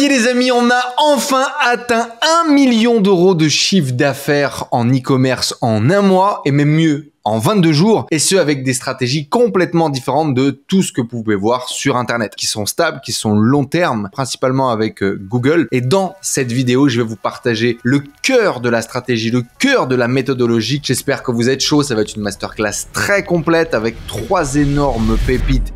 y les amis, on a enfin atteint 1 million d'euros de chiffre d'affaires en e-commerce en un mois et même mieux en 22 jours, et ce avec des stratégies complètement différentes de tout ce que vous pouvez voir sur Internet, qui sont stables, qui sont long terme, principalement avec euh, Google. Et dans cette vidéo, je vais vous partager le cœur de la stratégie, le cœur de la méthodologie. J'espère que vous êtes chaud, ça va être une masterclass très complète avec trois énormes pépites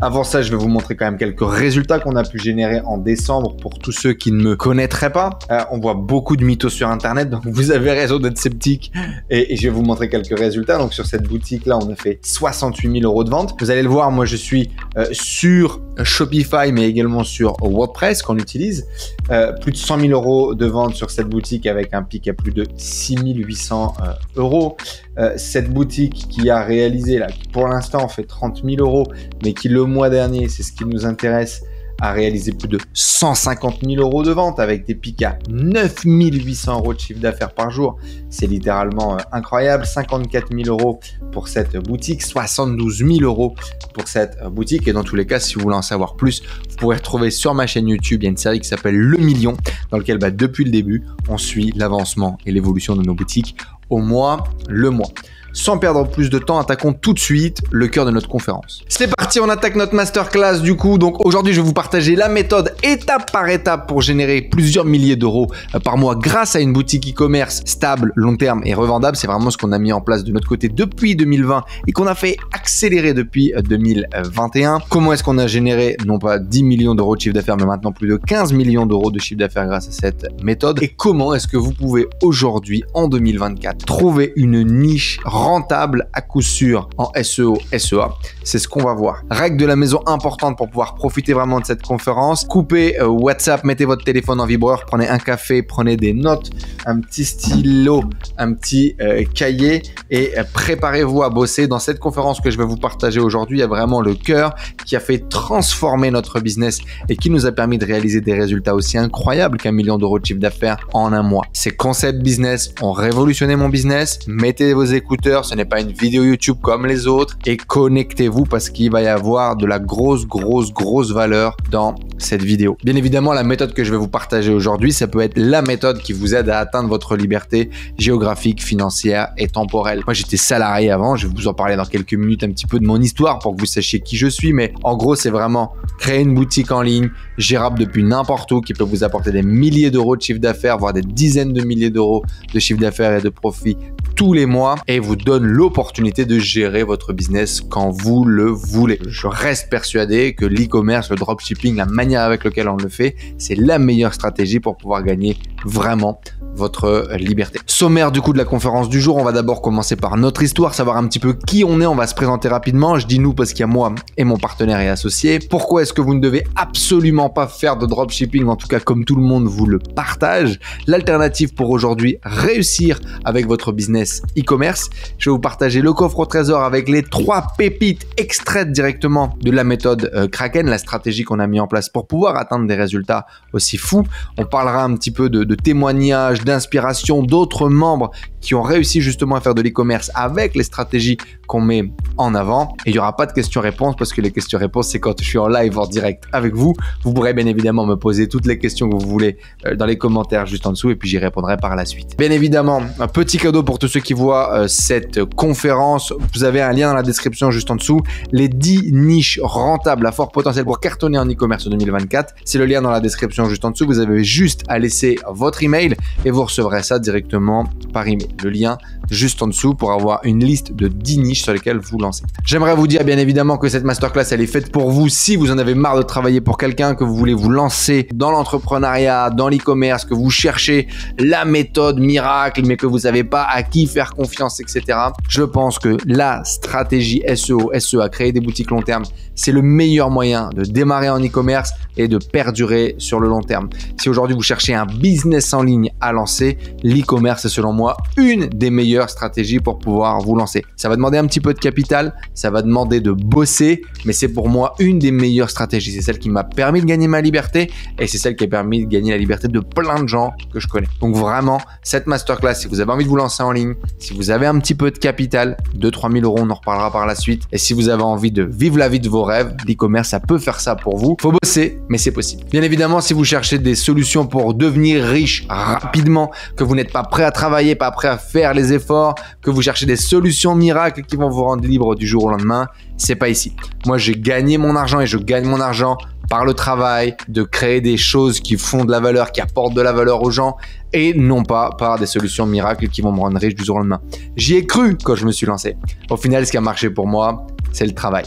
Avant ça, je vais vous montrer quand même quelques résultats qu'on a pu générer en décembre pour tous ceux qui ne me connaîtraient pas. Euh, on voit beaucoup de mythos sur Internet, donc vous avez raison d'être sceptique. Et, je vais vous montrer quelques résultats. Donc sur cette boutique-là, on a fait 68 000 euros de vente. Vous allez le voir, moi je suis euh, sur Shopify, mais également sur WordPress qu'on utilise. Euh, plus de 100 000 euros de vente sur cette boutique avec un pic à plus de 6 800 euros. Euh, cette boutique qui a réalisé, là, pour l'instant fait 30 000 euros, mais qui le mois dernier, c'est ce qui nous intéresse, a réalisé plus de 150 000 euros de vente avec des pics à 9 800 euros de chiffre d'affaires par jour. C'est littéralement euh, incroyable. 54 000 euros pour cette boutique, 72 000 euros pour cette boutique. Et dans tous les cas, si vous voulez en savoir plus, vous pourrez retrouver sur ma chaîne YouTube, il y a une série qui s'appelle Le Million, dans laquelle bah, depuis le début, on suit l'avancement et l'évolution de nos boutiques au moins le mois. Sans perdre plus de temps, attaquons tout de suite le cœur de notre conférence. C'est parti, on attaque notre masterclass du coup. Donc aujourd'hui, je vais vous partager la méthode étape par étape pour générer plusieurs milliers d'euros euh, par mois grâce à une boutique e-commerce stable, long terme et revendable. C'est vraiment ce qu'on a mis en place de notre côté depuis 2020 et qu'on a fait accélérer depuis 2021. Euh, comment est-ce qu'on a généré non pas 10 millions d'euros de chiffre d'affaires, mais maintenant plus de 15 millions d'euros de chiffre d'affaires grâce à cette méthode Et comment est-ce que vous pouvez aujourd'hui, en 2024, trouver une niche rentable rentable à coup sûr en SEO, SEA. C'est ce qu'on va voir. Règle de la maison importante pour pouvoir profiter vraiment de cette conférence. Coupez euh, WhatsApp, mettez votre téléphone en vibreur, prenez un café, prenez des notes, un petit stylo, un petit euh, cahier et euh, préparez-vous à bosser. Dans cette conférence que je vais vous partager aujourd'hui, il y a vraiment le cœur qui a fait transformer notre business et qui nous a permis de réaliser des résultats aussi incroyables qu'un million d'euros de chiffre d'affaires en un mois. Ces concepts business ont révolutionné mon business. Mettez vos écouteurs ce n'est pas une vidéo YouTube comme les autres. Et connectez-vous parce qu'il va y avoir de la grosse, grosse, grosse valeur dans cette vidéo. Bien évidemment, la méthode que je vais vous partager aujourd'hui, ça peut être la méthode qui vous aide à atteindre votre liberté géographique, financière et temporelle. Moi, j'étais salarié avant, je vais vous en parler dans quelques minutes un petit peu de mon histoire pour que vous sachiez qui je suis, mais en gros, c'est vraiment créer une boutique en ligne gérable depuis n'importe où qui peut vous apporter des milliers d'euros de chiffre d'affaires, voire des dizaines de milliers d'euros de chiffre d'affaires et de profits tous les mois et vous donne l'opportunité de gérer votre business quand vous le voulez. Je reste persuadé que l'e-commerce, le dropshipping, la manière avec laquelle on le fait, c'est la meilleure stratégie pour pouvoir gagner vraiment votre euh, liberté. Sommaire du coup de la conférence du jour, on va d'abord commencer par notre histoire, savoir un petit peu qui on est, on va se présenter rapidement. Je dis nous parce qu'il y a moi et mon partenaire et associé. Pourquoi est-ce que vous ne devez absolument pas faire de dropshipping, en tout cas comme tout le monde vous le partage L'alternative pour aujourd'hui, réussir avec votre business e-commerce. Je vais vous partager le coffre au trésor avec les trois pépites extraites directement de la méthode euh, Kraken, la stratégie qu'on a mis en place pour pouvoir atteindre des résultats aussi fous. On parlera un petit peu de, de témoignages, d'inspiration d'autres membres qui ont réussi justement à faire de l'e-commerce avec les stratégies qu'on met en avant. il n'y aura pas de questions-réponses parce que les questions-réponses, c'est quand je suis en live en direct avec vous. Vous pourrez bien évidemment me poser toutes les questions que vous voulez euh, dans les commentaires juste en dessous et puis j'y répondrai par la suite. Bien évidemment, un petit cadeau pour tous ceux qui voient euh, cette conférence. Vous avez un lien dans la description juste en dessous. Les 10 niches rentables à fort potentiel pour cartonner en e-commerce 2024. C'est le lien dans la description juste en dessous. Vous avez juste à laisser votre email et vous recevrez ça directement par email. Le lien juste en dessous pour avoir une liste de 10 niches sur lesquelles vous lancez. J'aimerais vous dire bien évidemment que cette masterclass, elle est faite pour vous. Si vous en avez marre de travailler pour quelqu'un, que vous voulez vous lancer dans l'entrepreneuriat, dans l'e-commerce, que vous cherchez la méthode miracle, mais que vous n'avez pas à qui faire confiance, etc. Je pense que la stratégie SEO, SEA, créer des boutiques long terme, c'est le meilleur moyen de démarrer en e-commerce et de perdurer sur le long terme. Si aujourd'hui vous cherchez un business en ligne à lancer, l'e-commerce est selon moi une des meilleures stratégies pour pouvoir vous lancer. Ça va demander un petit peu de capital, ça va demander de bosser, mais c'est pour moi une des meilleures stratégies. C'est celle qui m'a permis de gagner ma liberté et c'est celle qui a permis de gagner la liberté de plein de gens que je connais. Donc vraiment, cette masterclass, si vous avez envie de vous lancer en ligne, si vous avez un petit peu de capital, 2-3 000 euros, on en reparlera par la suite, et si vous avez envie de vivre la vie de vos rêves, l'e-commerce, ça peut faire ça pour vous. Faut bosser, mais c'est possible. Bien évidemment, si vous cherchez des solutions pour devenir riche rapidement, que vous n'êtes pas prêt à travailler, pas prêt à faire les efforts, que vous cherchez des solutions miracles qui vont vous rendre libre du jour au lendemain, c'est pas ici. Moi, j'ai gagné mon argent et je gagne mon argent par le travail, de créer des choses qui font de la valeur, qui apportent de la valeur aux gens, et non pas par des solutions miracles qui vont me rendre riche du jour au lendemain. J'y ai cru quand je me suis lancé. Au final, ce qui a marché pour moi, c'est le travail.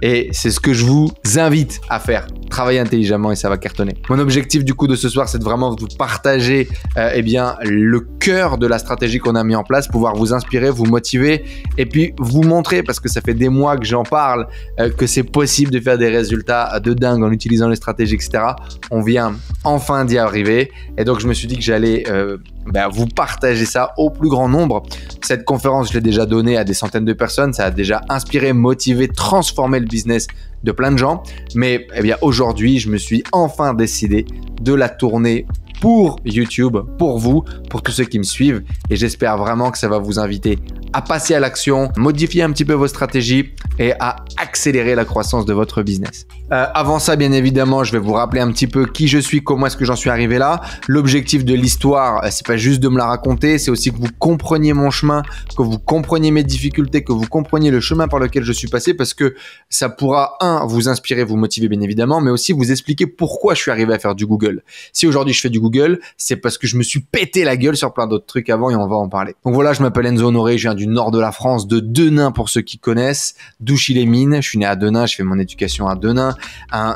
Et c'est ce que je vous invite à faire. Travaillez intelligemment et ça va cartonner. Mon objectif du coup de ce soir, c'est de vraiment vous partager euh, eh bien, le cœur de la stratégie qu'on a mis en place, pouvoir vous inspirer, vous motiver et puis vous montrer, parce que ça fait des mois que j'en parle, euh, que c'est possible de faire des résultats de dingue en utilisant les stratégies, etc. On vient enfin d'y arriver. Et donc je me suis dit que j'allais... Euh, ben, vous partagez ça au plus grand nombre. Cette conférence, je l'ai déjà donnée à des centaines de personnes, ça a déjà inspiré, motivé, transformé le business de plein de gens. Mais eh bien aujourd'hui, je me suis enfin décidé de la tourner pour YouTube, pour vous, pour tous ceux qui me suivent. Et j'espère vraiment que ça va vous inviter à passer à l'action, modifier un petit peu vos stratégies et à accélérer la croissance de votre business. Euh, avant ça, bien évidemment, je vais vous rappeler un petit peu qui je suis, comment est-ce que j'en suis arrivé là. L'objectif de l'histoire, euh, c'est pas juste de me la raconter, c'est aussi que vous compreniez mon chemin, que vous compreniez mes difficultés, que vous compreniez le chemin par lequel je suis passé, parce que ça pourra, un, vous inspirer, vous motiver, bien évidemment, mais aussi vous expliquer pourquoi je suis arrivé à faire du Google. Si aujourd'hui je fais du Google, gueule, c'est parce que je me suis pété la gueule sur plein d'autres trucs avant et on va en parler. Donc voilà, je m'appelle Enzo Honoré, je viens du nord de la France, de Denain pour ceux qui connaissent, d'Ouchy-les-Mines. Je suis né à Denain, je fais mon éducation à Denain,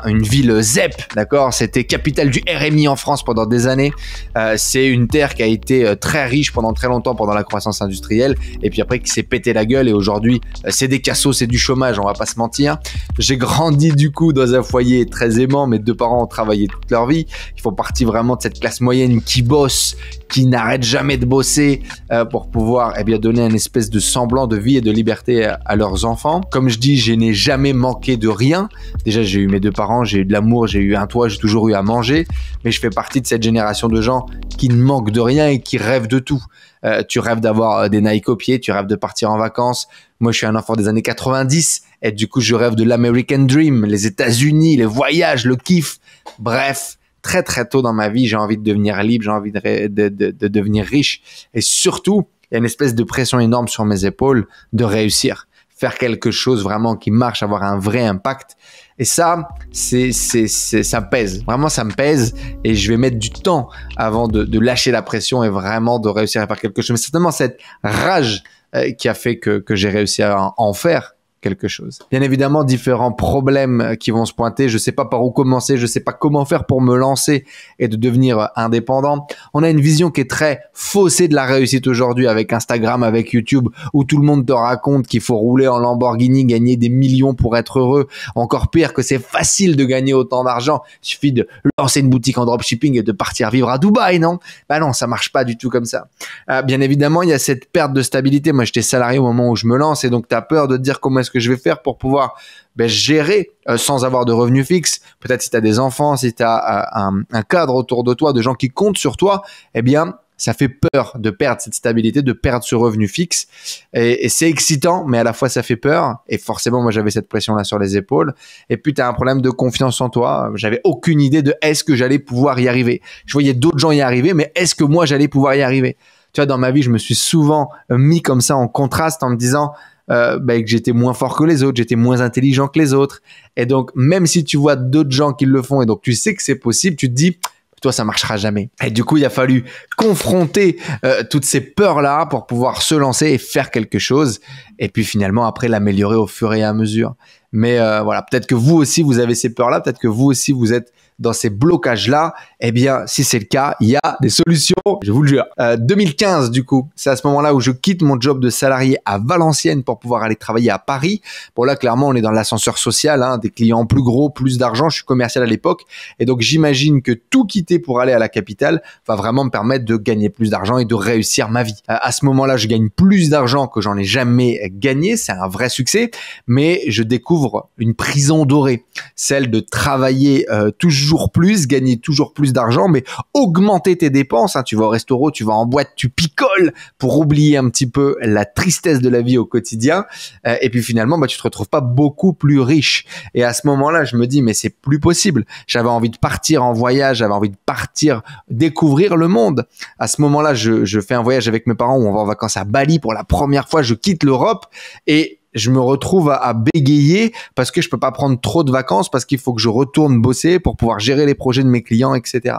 une ville ZEP, d'accord C'était capitale du RMI en France pendant des années. Euh, c'est une terre qui a été euh, très riche pendant très longtemps, pendant la croissance industrielle, et puis après qui s'est pété la gueule et aujourd'hui, euh, c'est des cassos, c'est du chômage, on va pas se mentir. J'ai grandi du coup dans un foyer très aimant, mes deux parents ont travaillé toute leur vie. Ils font partie vraiment de cette classe moyenne qui bosse, qui n'arrête jamais de bosser euh, pour pouvoir eh bien, donner un espèce de semblant de vie et de liberté à, leurs enfants. Comme je dis, je n'ai jamais manqué de rien. Déjà, j'ai eu mes deux parents, j'ai eu de l'amour, j'ai eu un toit, j'ai toujours eu à manger. Mais je fais partie de cette génération de gens qui ne manquent de rien et qui rêvent de tout. Euh, tu rêves d'avoir euh, des Nike au pied, tu rêves de partir en vacances. Moi, je suis un enfant des années 90 et du coup, je rêve de l'American Dream, les États-Unis, les voyages, le kiff. Bref, très, très tôt dans ma vie, j'ai envie de devenir libre, j'ai envie de, de, de, devenir riche. Et surtout, il y a une espèce de pression énorme sur mes épaules de réussir, faire quelque chose vraiment qui marche, avoir un vrai impact. Et ça, c'est, c'est, ça pèse. Vraiment, ça me pèse. Et je vais mettre du temps avant de, de lâcher la pression et vraiment de réussir à faire quelque chose. Mais certainement, cette rage euh, qui a fait que, que j'ai réussi à en faire, quelque chose. Bien évidemment, différents problèmes qui vont se pointer. Je ne sais pas par où commencer, je ne sais pas comment faire pour me lancer et de devenir indépendant. On a une vision qui est très faussée de la réussite aujourd'hui avec Instagram, avec YouTube, où tout le monde te raconte qu'il faut rouler en Lamborghini, gagner des millions pour être heureux. Encore pire que c'est facile de gagner autant d'argent. Il suffit de lancer une boutique en dropshipping et de partir vivre à Dubaï, non? Bah non, ça marche pas du tout comme ça. Euh, bien évidemment, il y a cette perte de stabilité. Moi, j'étais salarié au moment où je me lance et donc tu as peur de te dire comment ce que je vais faire pour pouvoir ben, gérer euh, sans avoir de revenus fixe Peut-être si tu as des enfants, si tu as euh, un, cadre autour de toi, de gens qui comptent sur toi, eh bien, ça fait peur de perdre cette stabilité, de perdre ce revenu fixe. Et, c'est excitant, mais à la fois ça fait peur. Et forcément, moi j'avais cette pression-là sur les épaules. Et puis, tu as un problème de confiance en toi. n'avais aucune idée de est-ce que j'allais pouvoir y arriver. Je voyais d'autres gens y arriver, mais est-ce que moi j'allais pouvoir y arriver Tu vois, dans ma vie, je me suis souvent mis comme ça en contraste en me disant, euh, ben, que j'étais moins fort que les autres, j'étais moins intelligent que les autres. Et donc, même si tu vois d'autres gens qui le font et donc tu sais que c'est possible, tu te dis, toi ça marchera jamais. Et du coup, il a fallu confronter euh, toutes ces peurs là pour pouvoir se lancer et faire quelque chose et puis finalement après l'améliorer au fur et à mesure. Mais euh, voilà, peut-être que vous aussi vous avez ces peurs là, peut-être que vous aussi vous êtes dans ces blocages-là, eh bien, si c'est le cas, il y a des solutions, je vous le jure. 2015, euh, du coup, c'est à ce moment-là où je quitte mon job de salarié à Valenciennes pour pouvoir aller travailler à Paris. Bon, là, clairement, on est dans l'ascenseur social, hein, des clients plus gros, plus d'argent. Je suis commercial à l'époque. Et donc, j'imagine que tout quitter pour aller à la capitale va vraiment me permettre de gagner plus d'argent et de réussir ma vie. Euh, à ce moment-là, je gagne plus d'argent que j'en ai jamais gagné. C'est un vrai succès. Mais je découvre une prison dorée, celle de travailler euh, toujours plus, gagner toujours plus d'argent, mais augmenter tes dépenses. Hein. Tu vas au restaurant, tu vas en boîte, tu picoles pour oublier un petit peu la tristesse de la vie au quotidien. Euh, et puis finalement, bah, tu te retrouves pas beaucoup plus riche. Et à ce moment-là, je me dis, mais c'est plus possible. J'avais envie de partir en voyage, j'avais envie de partir découvrir le monde. À ce moment-là, je, je fais un voyage avec mes parents où on va en vacances à Bali pour la première fois. Je quitte l'Europe et je me retrouve à, bégayer parce que je peux pas prendre trop de vacances parce qu'il faut que je retourne bosser pour pouvoir gérer les projets de mes clients, etc.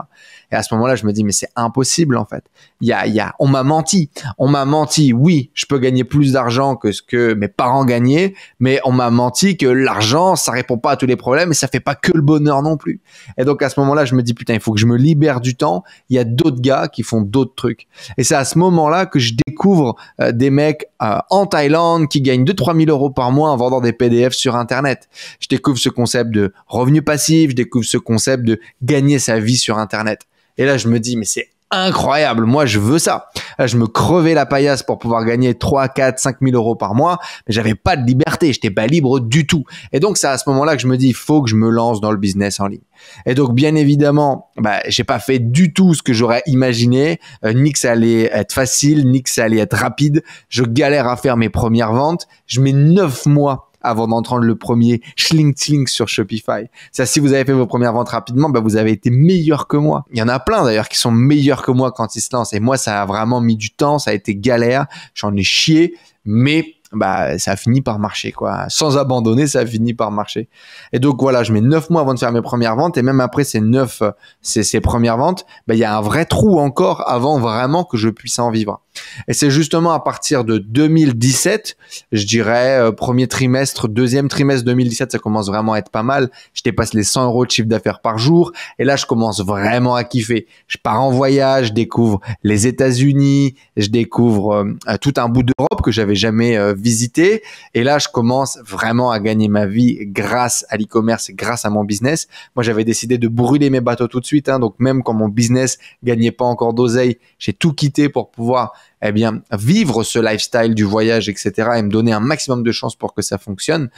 Et à ce moment-là, je me dis, mais c'est impossible, en fait. Il y a, on m'a menti. On m'a menti. Oui, je peux gagner plus d'argent que ce que mes parents gagnaient, mais on m'a menti que l'argent, ça répond pas à tous les problèmes et ça fait pas que le bonheur non plus. Et donc, à ce moment-là, je me dis, putain, il faut que je me libère du temps. Il y a d'autres gars qui font d'autres trucs. Et c'est à ce moment-là que je découvre euh, des mecs euh, en Thaïlande qui gagnent 2-3 000 euros par mois en vendant des PDF sur Internet. Je découvre ce concept de revenu passif. Je découvre ce concept de gagner sa vie sur Internet. Et là, je me dis, mais c'est incroyable. Moi, je veux ça. je me crevais la paillasse pour pouvoir gagner 3, 4, 5 000 euros par mois, mais j'avais pas de liberté. J'étais pas libre du tout. Et donc, c'est à ce moment-là que je me dis, il faut que je me lance dans le business en ligne. Et donc, bien évidemment, bah, j'ai pas fait du tout ce que j'aurais imaginé, euh, ni que ça allait être facile, ni que ça allait être rapide. Je galère à faire mes premières ventes. Je mets 9 mois avant d'entendre le premier schling tling sur Shopify. Ça, si vous avez fait vos premières ventes rapidement, bah, vous avez été meilleur que moi. Il y en a plein d'ailleurs qui sont meilleurs que moi quand ils se lancent. Et moi, ça a vraiment mis du temps, ça a été galère, j'en ai chié, mais bah ça a fini par marcher quoi. Sans abandonner, ça a fini par marcher. Et donc voilà, je mets neuf mois avant de faire mes premières ventes et même après ces neuf, euh, ces, ces premières ventes, bah, il y a un vrai trou encore avant vraiment que je puisse en vivre. Et c'est justement à partir de 2017, je dirais euh, premier trimestre, deuxième trimestre 2017, ça commence vraiment à être pas mal. Je dépasse les 100 euros de chiffre d'affaires par jour. Et là, je commence vraiment à kiffer. Je pars en voyage, je découvre les États-Unis, je découvre euh, tout un bout d'Europe que j'avais jamais euh, visité. Et là, je commence vraiment à gagner ma vie grâce à l'e-commerce, grâce à mon business. Moi, j'avais décidé de brûler mes bateaux tout de suite. Hein, donc même quand mon business gagnait pas encore d'oseille, j'ai tout quitté pour pouvoir eh bien, vivre ce lifestyle du voyage, etc., et me donner un maximum de chances pour que ça fonctionne.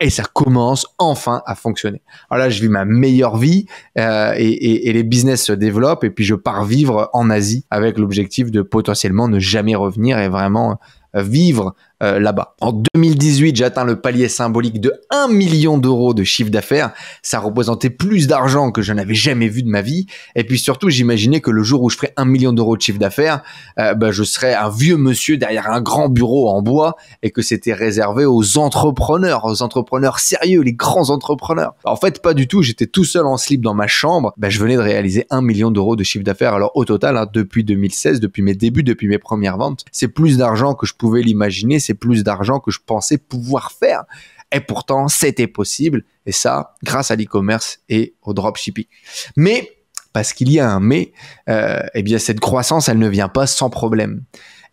Et ça commence enfin à fonctionner. Alors là, je vis ma meilleure vie euh, et, et, les business se développent. Et puis je pars vivre en Asie avec l'objectif de potentiellement ne jamais revenir et vraiment vivre euh, là-bas. En 2018, j'atteins le palier symbolique de 1 million d'euros de chiffre d'affaires. Ça représentait plus d'argent que je n'avais jamais vu de ma vie. Et puis surtout, j'imaginais que le jour où je ferais 1 million d'euros de chiffre d'affaires, euh, bah, je serais un vieux monsieur derrière un grand bureau en bois et que c'était réservé aux entrepreneurs, aux entrepreneurs sérieux, les grands entrepreneurs. En fait, pas du tout. J'étais tout seul en slip dans ma chambre. Bah, je venais de réaliser 1 million d'euros de chiffre d'affaires. Alors au total, hein, depuis 2016, depuis mes débuts, depuis mes premières ventes, c'est plus d'argent que je pouvais l'imaginer c'est plus d'argent que je pensais pouvoir faire. Et pourtant, c'était possible. Et ça, grâce à l'e-commerce et au dropshipping. Mais, parce qu'il y a un mais, euh, eh bien, cette croissance, elle ne vient pas sans problème.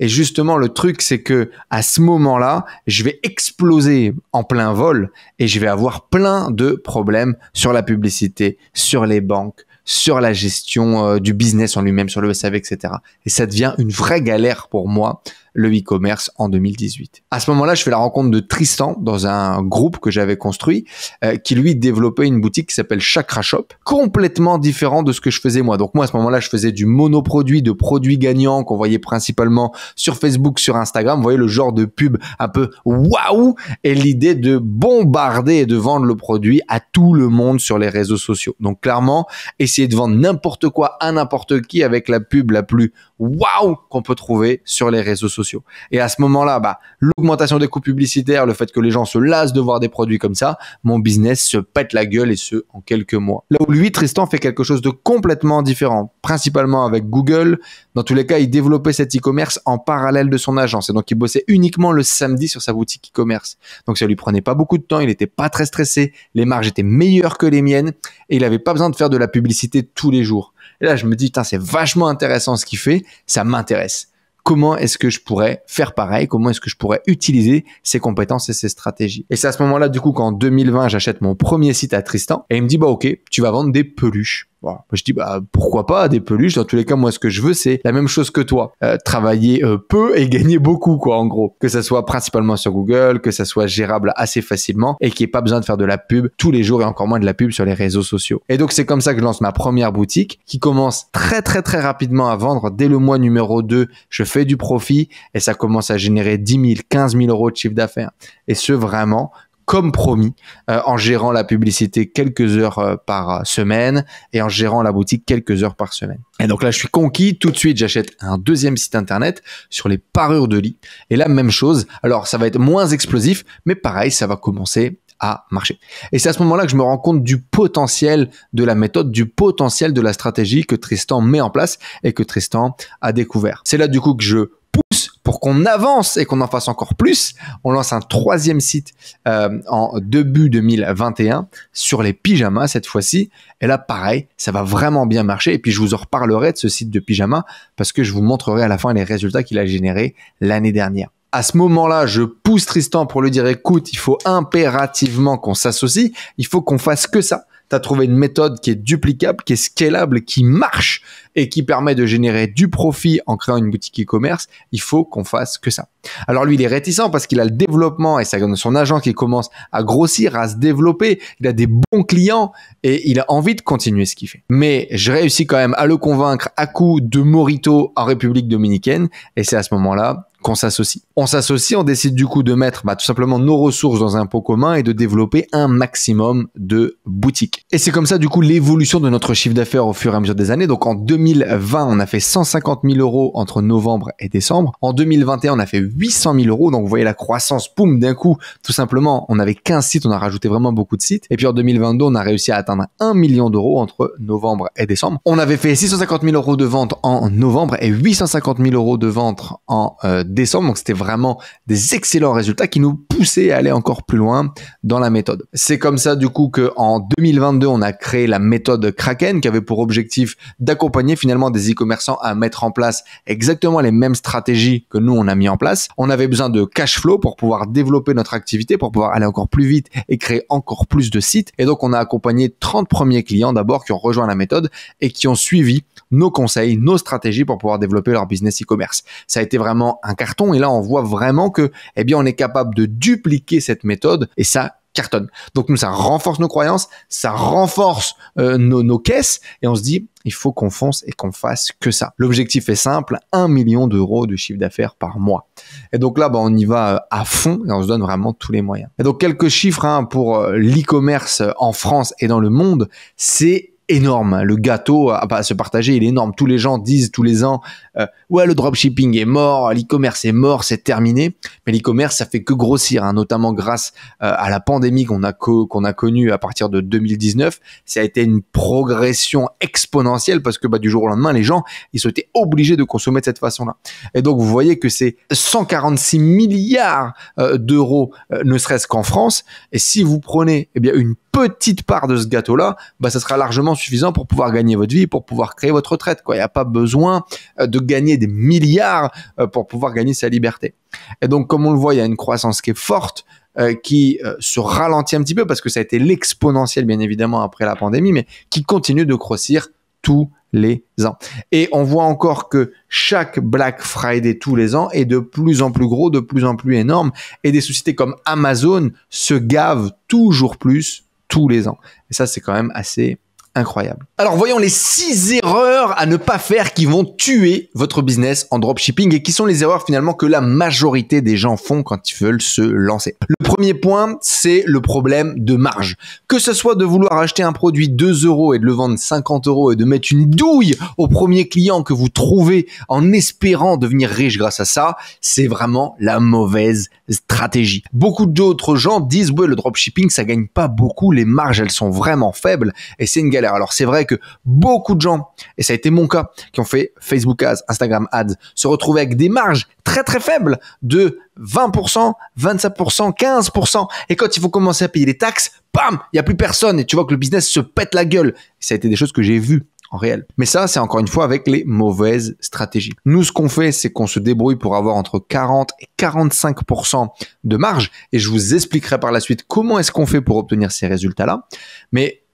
Et justement, le truc, c'est que à ce moment-là, je vais exploser en plein vol et je vais avoir plein de problèmes sur la publicité, sur les banques, sur la gestion euh, du business en lui-même, sur le e SAV, etc. Et ça devient une vraie galère pour moi le e-commerce en 2018. À ce moment-là, je fais la rencontre de Tristan dans un groupe que j'avais construit, euh, qui lui développait une boutique qui s'appelle Chakra Shop, complètement différent de ce que je faisais moi. Donc moi, à ce moment-là, je faisais du monoproduit, de produits gagnants qu'on voyait principalement sur Facebook, sur Instagram. Vous voyez le genre de pub un peu waouh et l'idée de bombarder et de vendre le produit à tout le monde sur les réseaux sociaux. Donc clairement, essayer de vendre n'importe quoi à n'importe qui avec la pub la plus Wow qu'on peut trouver sur les réseaux sociaux. Et à ce moment-là, bah, l'augmentation des coûts publicitaires, le fait que les gens se lassent de voir des produits comme ça, mon business se pète la gueule et ce en quelques mois. Là où lui, Tristan fait quelque chose de complètement différent, principalement avec Google, dans tous les cas, il développait cet e-commerce en parallèle de son agence. Et donc, il bossait uniquement le samedi sur sa boutique e-commerce. Donc, ça lui prenait pas beaucoup de temps. Il n'était pas très stressé. Les marges étaient meilleures que les miennes. Et il n'avait pas besoin de faire de la publicité tous les jours. Et là, je me dis, putain, c'est vachement intéressant ce qu'il fait. Ça m'intéresse. Comment est-ce que je pourrais faire pareil Comment est-ce que je pourrais utiliser ses compétences et ses stratégies Et c'est à ce moment-là, du coup, qu'en 2020, j'achète mon premier site à Tristan. Et il me dit, bah, ok, tu vas vendre des peluches. Je dis bah pourquoi pas des peluches. Dans tous les cas, moi ce que je veux c'est la même chose que toi, euh, travailler euh, peu et gagner beaucoup quoi en gros. Que ça soit principalement sur Google, que ça soit gérable assez facilement et qu'il n'y ait pas besoin de faire de la pub tous les jours et encore moins de la pub sur les réseaux sociaux. Et donc c'est comme ça que je lance ma première boutique qui commence très très très rapidement à vendre. Dès le mois numéro 2, je fais du profit et ça commence à générer 10 000, 15 000 euros de chiffre d'affaires. Et ce vraiment comme promis, euh, en gérant la publicité quelques heures euh, par euh, semaine et en gérant la boutique quelques heures par semaine. Et donc là, je suis conquis. Tout de suite, j'achète un deuxième site internet sur les parures de lit. Et la même chose. Alors, ça va être moins explosif, mais pareil, ça va commencer à marcher. Et c'est à ce moment-là que je me rends compte du potentiel de la méthode, du potentiel de la stratégie que Tristan met en place et que Tristan a découvert. C'est là du coup que je pousse pour qu'on avance et qu'on en fasse encore plus, on lance un troisième site euh, en début 2021 sur les pyjamas cette fois-ci. Et là, pareil, ça va vraiment bien marcher. Et puis, je vous en reparlerai de ce site de pyjamas parce que je vous montrerai à la fin les résultats qu'il a générés l'année dernière. À ce moment-là, je pousse Tristan pour lui dire écoute, il faut impérativement qu'on s'associe, il faut qu'on fasse que ça tu as trouvé une méthode qui est duplicable, qui est scalable, qui marche et qui permet de générer du profit en créant une boutique e-commerce, il faut qu'on fasse que ça. Alors lui, il est réticent parce qu'il a le développement et ça son agent qui commence à grossir, à se développer, il a des bons clients et il a envie de continuer ce qu'il fait. Mais je réussis quand même à le convaincre à coup de Morito en République dominicaine et c'est à ce moment-là qu'on s'associe. On s'associe, on décide du coup de mettre bah, tout simplement nos ressources dans un pot commun et de développer un maximum de boutiques. Et c'est comme ça du coup l'évolution de notre chiffre d'affaires au fur et à mesure des années. Donc en 2020, on a fait 150 000 euros entre novembre et décembre. En 2021, on a fait 800 000 euros. Donc vous voyez la croissance, poum, d'un coup, tout simplement, on avait 15 sites, on a rajouté vraiment beaucoup de sites. Et puis en 2022, on a réussi à atteindre 1 million d'euros entre novembre et décembre. On avait fait 650 000 euros de vente en novembre et 850 000 euros de vente en euh, décembre. Donc c'était vraiment des excellents résultats qui nous poussaient à aller encore plus loin dans la méthode. C'est comme ça du coup qu'en 2022, on a créé la méthode Kraken qui avait pour objectif d'accompagner finalement des e-commerçants à mettre en place exactement les mêmes stratégies que nous on a mis en place. On avait besoin de cash flow pour pouvoir développer notre activité, pour pouvoir aller encore plus vite et créer encore plus de sites. Et donc on a accompagné 30 premiers clients d'abord qui ont rejoint la méthode et qui ont suivi nos conseils, nos stratégies pour pouvoir développer leur business e-commerce. Ça a été vraiment un cas et là, on voit vraiment que, eh bien, on est capable de dupliquer cette méthode et ça cartonne. Donc nous, ça renforce nos croyances, ça renforce euh, nos, caisses et on se dit, il faut qu'on fonce et qu'on fasse que ça. L'objectif est simple, 1 million d'euros de chiffre d'affaires par mois. Et donc là, ben, on y va euh, à fond et on se donne vraiment tous les moyens. Et donc quelques chiffres hein, pour euh, l'e-commerce en France et dans le monde, c'est énorme. Hein. Le gâteau à, se partager, il est énorme. Tous les gens disent tous les ans, euh, ouais, le dropshipping est mort, l'e-commerce est mort, c'est terminé. Mais l'e-commerce, ça fait que grossir, hein, notamment grâce euh, à la pandémie qu'on a, qu'on a connue à partir de 2019. Ça a été une progression exponentielle parce que bah, du jour au lendemain, les gens, ils ont été obligés de consommer de cette façon-là. Et donc, vous voyez que c'est 146 milliards euh, d'euros, ne serait-ce qu'en France. Et si vous prenez eh bien, une petite part de ce gâteau-là, bah, ça sera largement suffisant pour pouvoir gagner votre vie, pour pouvoir créer votre retraite. Quoi. Il n'y a pas besoin euh, de gagner des milliards euh, pour pouvoir gagner sa liberté. Et donc, comme on le voit, il y a une croissance qui est forte, euh, qui se ralentit un petit peu parce que ça a été l'exponentiel, bien évidemment, après la pandémie, mais qui continue de grossir tous les ans. Et on voit encore que chaque Black Friday tous les ans est de plus en plus gros, de plus en plus énorme, et des sociétés comme Amazon se gavent toujours plus tous les ans. Et ça, c'est quand même assez incroyable. Alors voyons les 6 erreurs à ne pas faire qui vont tuer votre business en dropshipping et qui sont les erreurs finalement que la majorité des gens font quand ils veulent se lancer. Le premier point, c'est le problème de marge. Que ce soit de vouloir acheter un produit 2 euros et de le vendre 50 euros et de mettre une douille au premier client que vous trouvez en espérant devenir riche grâce à ça, c'est vraiment la mauvaise stratégie. Beaucoup d'autres gens disent ouais le dropshipping ça gagne pas beaucoup, les marges elles sont vraiment faibles et c'est une galère alors c'est vrai que beaucoup de gens, et ça a été mon cas, qui ont fait Facebook Ads, Instagram Ads, se retrouvaient avec des marges très très faibles de 20%, 25%, 15%. Et quand il faut commencer à payer les taxes, bam, il n'y a plus personne et tu vois que le business se pète la gueule. Ça a été des choses que j'ai vues en réel. Mais ça, c'est encore une fois avec les mauvaises stratégies. Nous, ce qu'on fait, c'est qu'on se débrouille pour avoir entre 40 et 45% de marge. Et je vous expliquerai par la suite comment est-ce qu'on fait pour obtenir ces résultats-là. Mais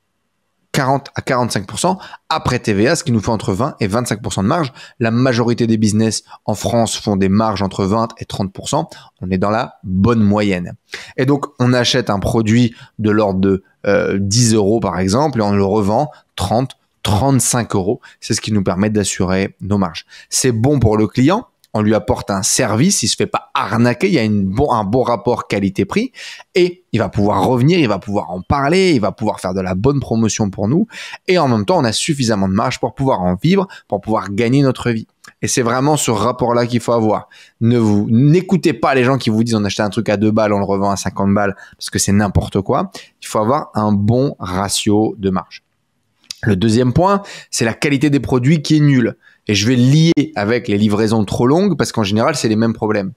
40 à 45% après TVA, ce qui nous fait entre 20 et 25% de marge. La majorité des business en France font des marges entre 20 et 30%. On est dans la bonne moyenne. Et donc, on achète un produit de l'ordre de 10 euh, euros par exemple et on le revend 30, 35 euros. C'est ce qui nous permet d'assurer nos marges. C'est bon pour le client on lui apporte un service, il se fait pas arnaquer, il y a un bon rapport qualité-prix et il va pouvoir revenir, il va pouvoir en parler, il va pouvoir faire de la bonne promotion pour nous et en même temps on a suffisamment de marge pour pouvoir en vivre, pour pouvoir gagner notre vie. Et c'est vraiment ce rapport-là qu'il faut avoir. Ne vous n'écoutez pas les gens qui vous disent on achète un truc à deux balles, on le revend à 50 balles parce que c'est n'importe quoi. Il faut avoir un bon ratio de marge. Le deuxième point, c'est la qualité des produits qui est nulle et je vais lier avec les livraisons trop longues parce qu'en général, c'est les mêmes problèmes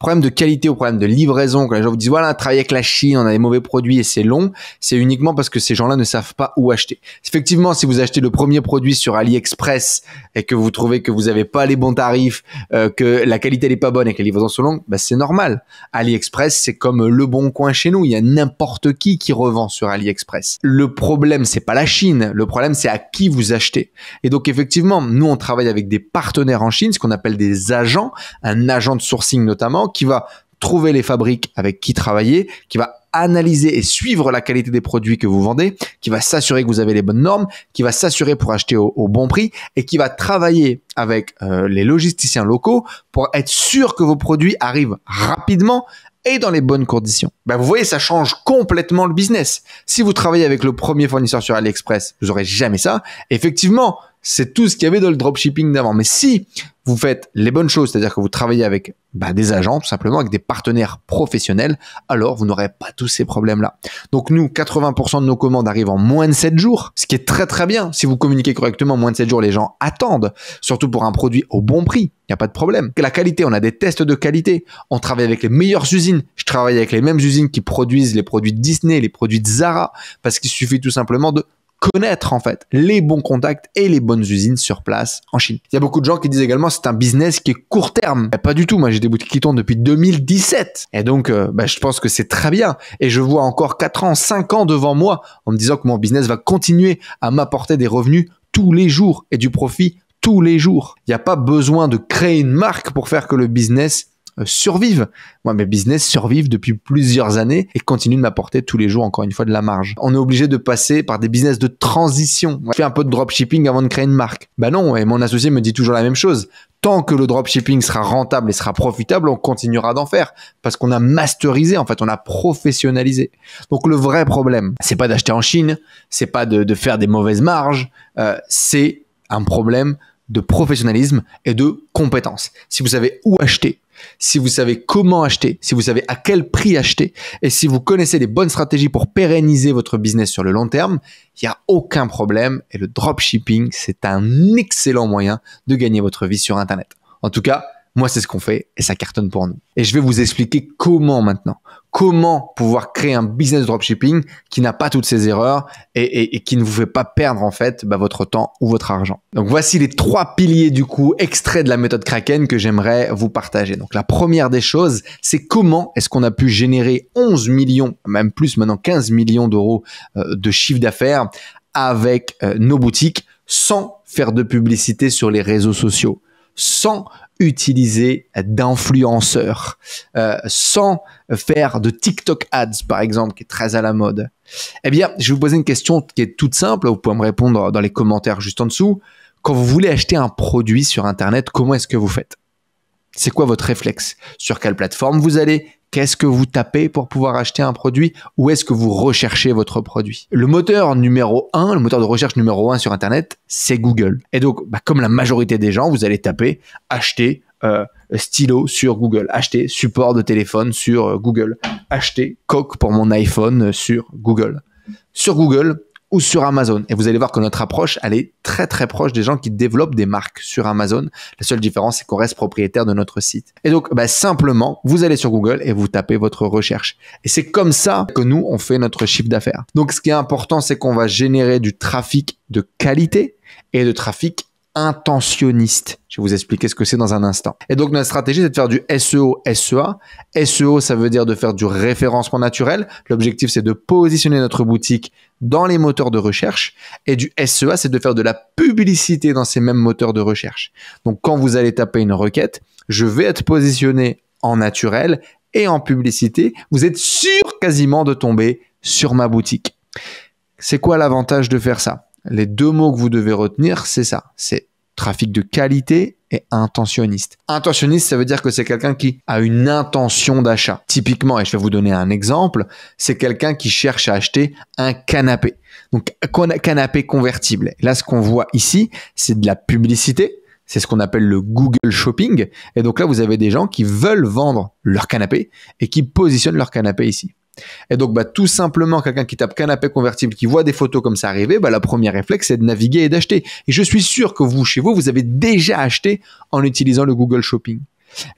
problème de qualité au problème de livraison, quand les gens vous disent voilà, travailler avec la Chine, on a des mauvais produits et c'est long, c'est uniquement parce que ces gens-là ne savent pas où acheter. Effectivement, si vous achetez le premier produit sur AliExpress et que vous trouvez que vous n'avez pas les bons tarifs, euh, que la qualité n'est pas bonne et que les livraisons sont longues, bah, c'est normal. AliExpress, c'est comme le bon coin chez nous. Il y a n'importe qui qui revend sur AliExpress. Le problème, c'est pas la Chine. Le problème, c'est à qui vous achetez. Et donc, effectivement, nous, on travaille avec des partenaires en Chine, ce qu'on appelle des agents, un agent de sourcing notamment, qui va trouver les fabriques avec qui travailler, qui va analyser et suivre la qualité des produits que vous vendez, qui va s'assurer que vous avez les bonnes normes, qui va s'assurer pour acheter au, bon prix et qui va travailler avec euh, les logisticiens locaux pour être sûr que vos produits arrivent rapidement et dans les bonnes conditions. Ben, vous voyez, ça change complètement le business. Si vous travaillez avec le premier fournisseur sur AliExpress, vous n'aurez jamais ça. Effectivement, c'est tout ce qu'il y avait dans le dropshipping d'avant. Mais si vous faites les bonnes choses, c'est-à-dire que vous travaillez avec bah, des agents, tout simplement, avec des partenaires professionnels, alors vous n'aurez pas tous ces problèmes-là. Donc nous, 80% de nos commandes arrivent en moins de 7 jours, ce qui est très très bien. Si vous communiquez correctement, moins de 7 jours, les gens attendent, surtout pour un produit au bon prix. Il n'y a pas de problème. La qualité, on a des tests de qualité. On travaille avec les meilleures usines. Je travaille avec les mêmes usines qui produisent les produits Disney, les produits Zara, parce qu'il suffit tout simplement de connaître en fait les bons contacts et les bonnes usines sur place en Chine. Il y a beaucoup de gens qui disent également c'est un business qui est court terme. Eh, pas du tout. Moi, j'ai des boutiques qui tournent depuis 2017. Et donc, euh, bah, je pense que c'est très bien. Et je vois encore 4 ans, 5 ans devant moi en me disant que mon business va continuer à m'apporter des revenus tous les jours et du profit tous les jours. Il n'y a pas besoin de créer une marque pour faire que le business euh, survivent. Moi, mes business survivent depuis plusieurs années et continuent de m'apporter tous les jours, encore une fois, de la marge. On est obligé de passer par des business de transition. je fais un peu de dropshipping avant de créer une marque. ben non, et mon associé me dit toujours la même chose. Tant que le dropshipping sera rentable et sera profitable, on continuera d'en faire parce qu'on a masterisé, en fait, on a professionnalisé. Donc le vrai problème, c'est pas d'acheter en Chine, c'est pas de, faire des mauvaises marges, euh, c'est un problème de professionnalisme et de compétence. Si vous savez où acheter, si vous savez comment acheter, si vous savez à quel prix acheter, et si vous connaissez les bonnes stratégies pour pérenniser votre business sur le long terme, il n'y a aucun problème. Et le dropshipping, c'est un excellent moyen de gagner votre vie sur Internet. En tout cas, moi, c'est ce qu'on fait et ça cartonne pour nous. Et je vais vous expliquer comment maintenant. Comment pouvoir créer un business dropshipping qui n'a pas toutes ces erreurs et, qui ne vous fait pas perdre en fait bah, votre temps ou votre argent. Donc voici les trois piliers du coup extraits de la méthode Kraken que j'aimerais vous partager. Donc la première des choses, c'est comment est-ce qu'on a pu générer 11 millions, même plus maintenant 15 millions d'euros euh, de chiffre d'affaires avec euh, nos boutiques sans faire de publicité sur les réseaux sociaux sans utiliser d'influenceurs, euh, sans faire de TikTok ads par exemple, qui est très à la mode Eh bien, je vais vous poser une question qui est toute simple, vous pouvez me répondre dans les commentaires juste en dessous. Quand vous voulez acheter un produit sur Internet, comment est-ce que vous faites C'est quoi votre réflexe Sur quelle plateforme vous allez Qu'est-ce que vous tapez pour pouvoir acheter un produit Où est-ce que vous recherchez votre produit Le moteur numéro un, le moteur de recherche numéro 1 sur Internet, c'est Google. Et donc, bah, comme la majorité des gens, vous allez taper acheter euh, stylo sur Google, acheter support de téléphone sur euh, Google, acheter coque pour mon iPhone sur Google. Sur Google, ou sur Amazon. Et vous allez voir que notre approche, elle est très très proche des gens qui développent des marques sur Amazon. La seule différence, c'est qu'on reste propriétaire de notre site. Et donc, bah, simplement, vous allez sur Google et vous tapez votre recherche. Et c'est comme ça que nous, on fait notre chiffre d'affaires. Donc, ce qui est important, c'est qu'on va générer du trafic de qualité et de trafic intentionniste. Je vais vous expliquer ce que c'est dans un instant. Et donc notre stratégie, c'est de faire du SEO, SEA. SEO, ça veut dire de faire du référencement naturel. L'objectif, c'est de positionner notre boutique dans les moteurs de recherche. Et du SEA, c'est de faire de la publicité dans ces mêmes moteurs de recherche. Donc quand vous allez taper une requête, je vais être positionné en naturel et en publicité. Vous êtes sûr quasiment de tomber sur ma boutique. C'est quoi l'avantage de faire ça les deux mots que vous devez retenir, c'est ça. C'est trafic de qualité et intentionniste. Intentionniste, ça veut dire que c'est quelqu'un qui a une intention d'achat. Typiquement, et je vais vous donner un exemple, c'est quelqu'un qui cherche à acheter un canapé. Donc, canapé convertible. Là, ce qu'on voit ici, c'est de la publicité. C'est ce qu'on appelle le Google Shopping. Et donc là, vous avez des gens qui veulent vendre leur canapé et qui positionnent leur canapé ici. Et donc, bah, tout simplement, quelqu'un qui tape canapé convertible, qui voit des photos comme ça arriver, bah, la première réflexe, c'est de naviguer et d'acheter. Et je suis sûr que vous, chez vous, vous avez déjà acheté en utilisant le Google Shopping.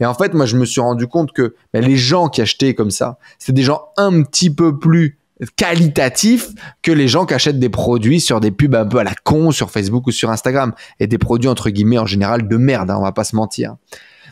Et en fait, moi, je me suis rendu compte que bah, les gens qui achetaient comme ça, c'est des gens un petit peu plus qualitatifs que les gens qui achètent des produits sur des pubs un peu à la con sur Facebook ou sur Instagram et des produits entre guillemets en général de merde, hein, on ne va pas se mentir.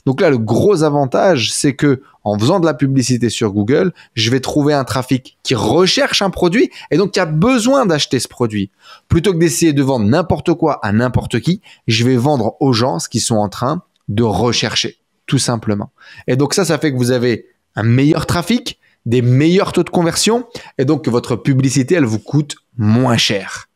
Donc là, le gros avantage, c'est que en faisant de la publicité sur Google, je vais trouver un trafic qui recherche un produit et donc qui a besoin d'acheter ce produit. Plutôt que d'essayer de vendre n'importe quoi à n'importe qui, je vais vendre aux gens ce qu'ils sont en train de rechercher, tout simplement. Et donc ça, ça fait que vous avez un meilleur trafic, des meilleurs taux de conversion et donc que votre publicité, elle vous coûte moins cher.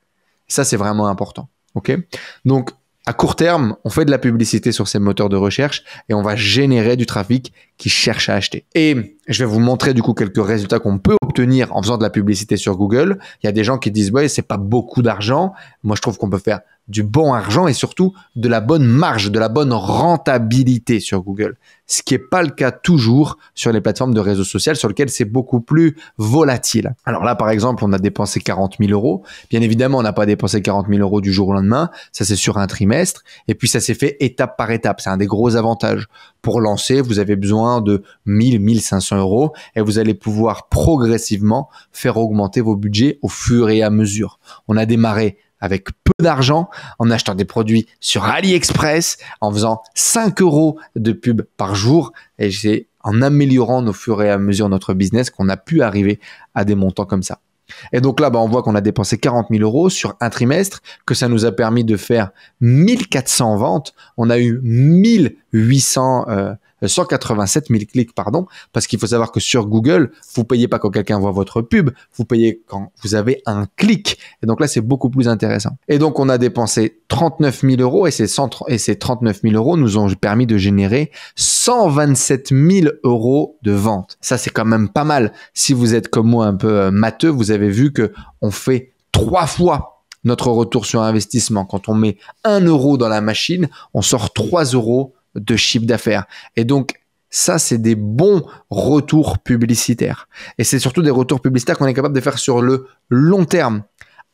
Ça, c'est vraiment important. OK? Donc, à court terme, on fait de la publicité sur ces moteurs de recherche et on va générer du trafic qui cherchent à acheter. Et je vais vous montrer du coup quelques résultats qu'on peut obtenir en faisant de la publicité sur Google. Il y a des gens qui disent ouais c'est pas beaucoup d'argent. Moi je trouve qu'on peut faire du bon argent et surtout de la bonne marge, de la bonne rentabilité sur Google. Ce qui n'est pas le cas toujours sur les plateformes de réseaux sociaux sur lesquelles c'est beaucoup plus volatile. Alors là, par exemple, on a dépensé 40 000 euros. Bien évidemment, on n'a pas dépensé 40 000 euros du jour au lendemain. Ça, c'est sur un trimestre. Et puis, ça s'est fait étape par étape. C'est un des gros avantages. Pour lancer, vous avez besoin de 1000, 1500 euros et vous allez pouvoir progressivement faire augmenter vos budgets au fur et à mesure. On a démarré avec peu d'argent, en achetant des produits sur AliExpress, en faisant 5 euros de pub par jour. Et c'est en améliorant au fur et à mesure notre business qu'on a pu arriver à des montants comme ça. Et donc là, bah, on voit qu'on a dépensé 40 000 euros sur un trimestre, que ça nous a permis de faire 1400 ventes. On a eu 1800 187 euh, 000 clics, pardon, parce qu'il faut savoir que sur Google, vous payez pas quand quelqu'un voit votre pub, vous payez quand vous avez un clic. Et donc là, c'est beaucoup plus intéressant. Et donc, on a dépensé 39 000 euros et ces, 39 000 euros nous ont permis de générer 127 000 euros de vente. Ça, c'est quand même pas mal. Si vous êtes comme moi un peu euh, matheux, vous avez vu que on fait trois fois notre retour sur investissement. Quand on met un euro dans la machine, on sort trois euros de chiffre d'affaires. Et donc, ça, c'est des bons retours publicitaires. Et c'est surtout des retours publicitaires qu'on est capable de faire sur le long terme.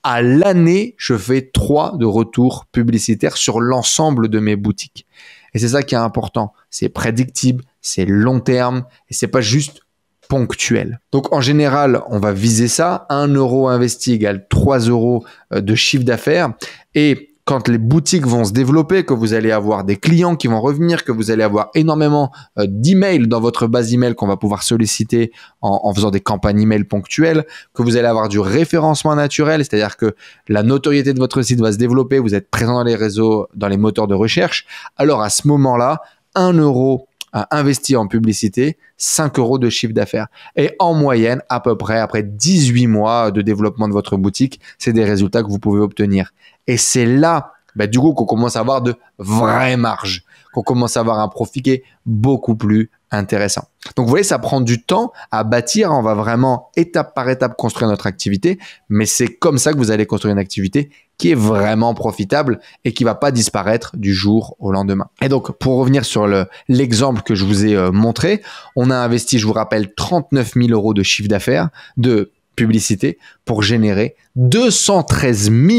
À l'année, je fais trois de retours publicitaires sur l'ensemble de mes boutiques. Et c'est ça qui est important. C'est prédictible, c'est long terme, et c'est pas juste ponctuel. Donc en général, on va viser ça. un euro investi égale 3 euros euh, de chiffre d'affaires. Et quand les boutiques vont se développer, que vous allez avoir des clients qui vont revenir, que vous allez avoir énormément euh, d'emails dans votre base email qu'on va pouvoir solliciter en, faisant des campagnes email ponctuelles, que vous allez avoir du référencement naturel, c'est-à-dire que la notoriété de votre site va se développer, vous êtes présent dans les réseaux, dans les moteurs de recherche. Alors à ce moment-là, 1 euro investi en publicité, 5 euros de chiffre d'affaires. Et en moyenne, à peu près, après 18 mois de développement de votre boutique, c'est des résultats que vous pouvez obtenir. Et c'est là, bah, du coup, qu'on commence à avoir de vraies marges, qu'on commence à avoir un profit qui est beaucoup plus intéressant. Donc vous voyez, ça prend du temps à bâtir. On va vraiment étape par étape construire notre activité, mais c'est comme ça que vous allez construire une activité qui est vraiment profitable et qui va pas disparaître du jour au lendemain. Et donc pour revenir sur l'exemple que je vous ai euh, montré, on a investi, je vous rappelle, 39 000 euros de chiffre d'affaires, de publicité pour générer 213 000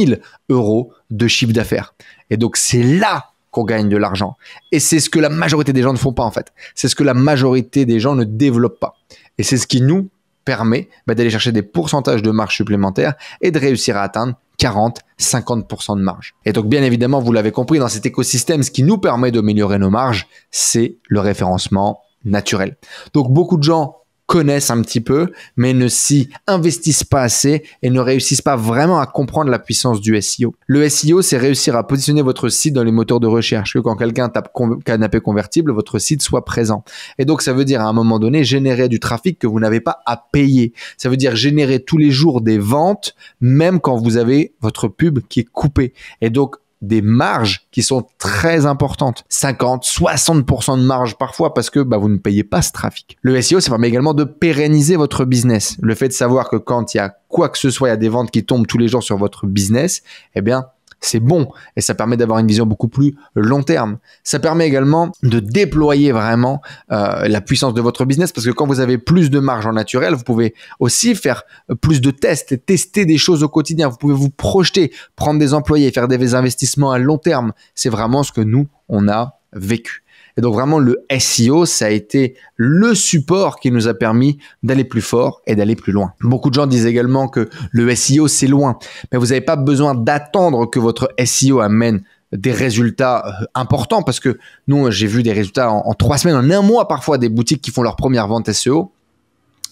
euros de chiffre d'affaires. Et donc c'est là qu'on gagne de l'argent. Et c'est ce que la majorité des gens ne font pas en fait. C'est ce que la majorité des gens ne développent pas. Et c'est ce qui nous permet bah, d'aller chercher des pourcentages de marge supplémentaires et de réussir à atteindre 40, 50% de marge. Et donc bien évidemment, vous l'avez compris, dans cet écosystème, ce qui nous permet d'améliorer nos marges, c'est le référencement naturel. Donc beaucoup de gens connaissent un petit peu, mais ne s'y investissent pas assez et ne réussissent pas vraiment à comprendre la puissance du SEO. Le SEO, c'est réussir à positionner votre site dans les moteurs de recherche, que quand quelqu'un tape canapé convertible, votre site soit présent. Et donc, ça veut dire à un moment donné générer du trafic que vous n'avez pas à payer. Ça veut dire générer tous les jours des ventes, même quand vous avez votre pub qui est coupée. Et donc, des marges qui sont très importantes. 50, 60% de marge parfois parce que bah, vous ne payez pas ce trafic. Le SEO, ça permet également de pérenniser votre business. Le fait de savoir que quand il y a quoi que ce soit, il y a des ventes qui tombent tous les jours sur votre business, eh bien, c'est bon et ça permet d'avoir une vision beaucoup plus long terme. Ça permet également de déployer vraiment euh, la puissance de votre business parce que quand vous avez plus de marge en naturel, vous pouvez aussi faire plus de tests, tester des choses au quotidien. Vous pouvez vous projeter, prendre des employés, faire des investissements à long terme. C'est vraiment ce que nous, on a vécu. Et donc vraiment, le SEO, ça a été le support qui nous a permis d'aller plus fort et d'aller plus loin. Beaucoup de gens disent également que le SEO, c'est loin. Mais vous n'avez pas besoin d'attendre que votre SEO amène des résultats euh, importants parce que nous, j'ai vu des résultats en, en, trois semaines, en un mois parfois, des boutiques qui font leur première vente SEO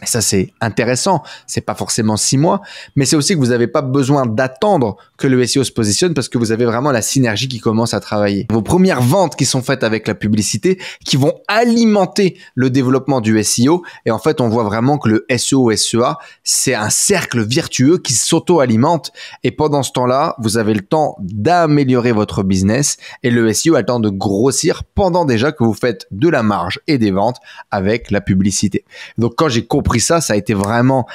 ça, c'est intéressant. C'est pas forcément six mois, mais c'est aussi que vous n'avez pas besoin d'attendre que le SEO se positionne parce que vous avez vraiment la synergie qui commence à travailler. Vos premières ventes qui sont faites avec la publicité qui vont alimenter le développement du SEO. Et en fait, on voit vraiment que le SEO SEA, c'est un cercle virtueux qui s'auto-alimente. Et pendant ce temps-là, vous avez le temps d'améliorer votre business et le SEO a le temps de grossir pendant déjà que vous faites de la marge et des ventes avec la publicité. Donc, quand j'ai compris ça, ça a été vraiment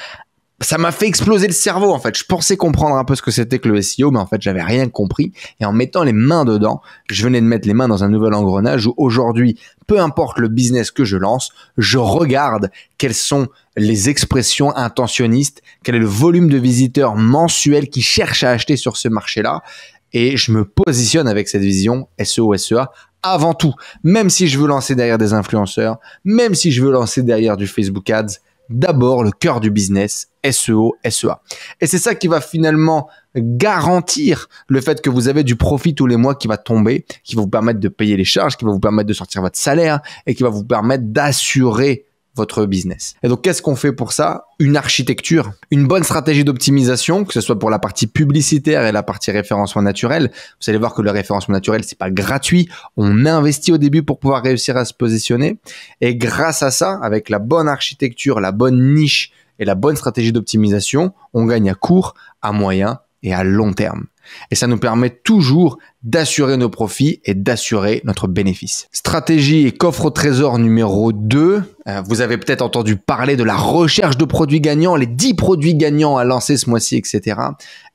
ça m'a fait exploser le cerveau en fait. Je pensais comprendre un peu ce que c'était que le SEO, mais en fait j'avais rien compris. Et en mettant les mains dedans, je venais de mettre les mains dans un nouvel engrenage où aujourd'hui, peu importe le business que je lance, je regarde quelles sont les expressions intentionnistes, quel est le volume de visiteurs mensuels qui cherchent à acheter sur ce marché-là. Et je me positionne avec cette vision SEO, SEA avant tout. Même si je veux lancer derrière des influenceurs, même si je veux lancer derrière du Facebook Ads, d'abord le cœur du business, SEO, SEA. Et c'est ça qui va finalement garantir le fait que vous avez du profit tous les mois qui va tomber, qui va vous permettre de payer les charges, qui va vous permettre de sortir votre salaire et qui va vous permettre d'assurer votre business. Et donc, qu'est-ce qu'on fait pour ça Une architecture, une bonne stratégie d'optimisation, que ce soit pour la partie publicitaire et la partie référencement naturel. Vous allez voir que le référencement naturel, c'est pas gratuit. On investit au début pour pouvoir réussir à se positionner. Et grâce à ça, avec la bonne architecture, la bonne niche et la bonne stratégie d'optimisation, on gagne à court, à moyen et à long terme. Et ça nous permet toujours d'assurer nos profits et d'assurer notre bénéfice. Stratégie et coffre au trésor numéro 2. Euh, vous avez peut-être entendu parler de la recherche de produits gagnants, les 10 produits gagnants à lancer ce mois-ci, etc.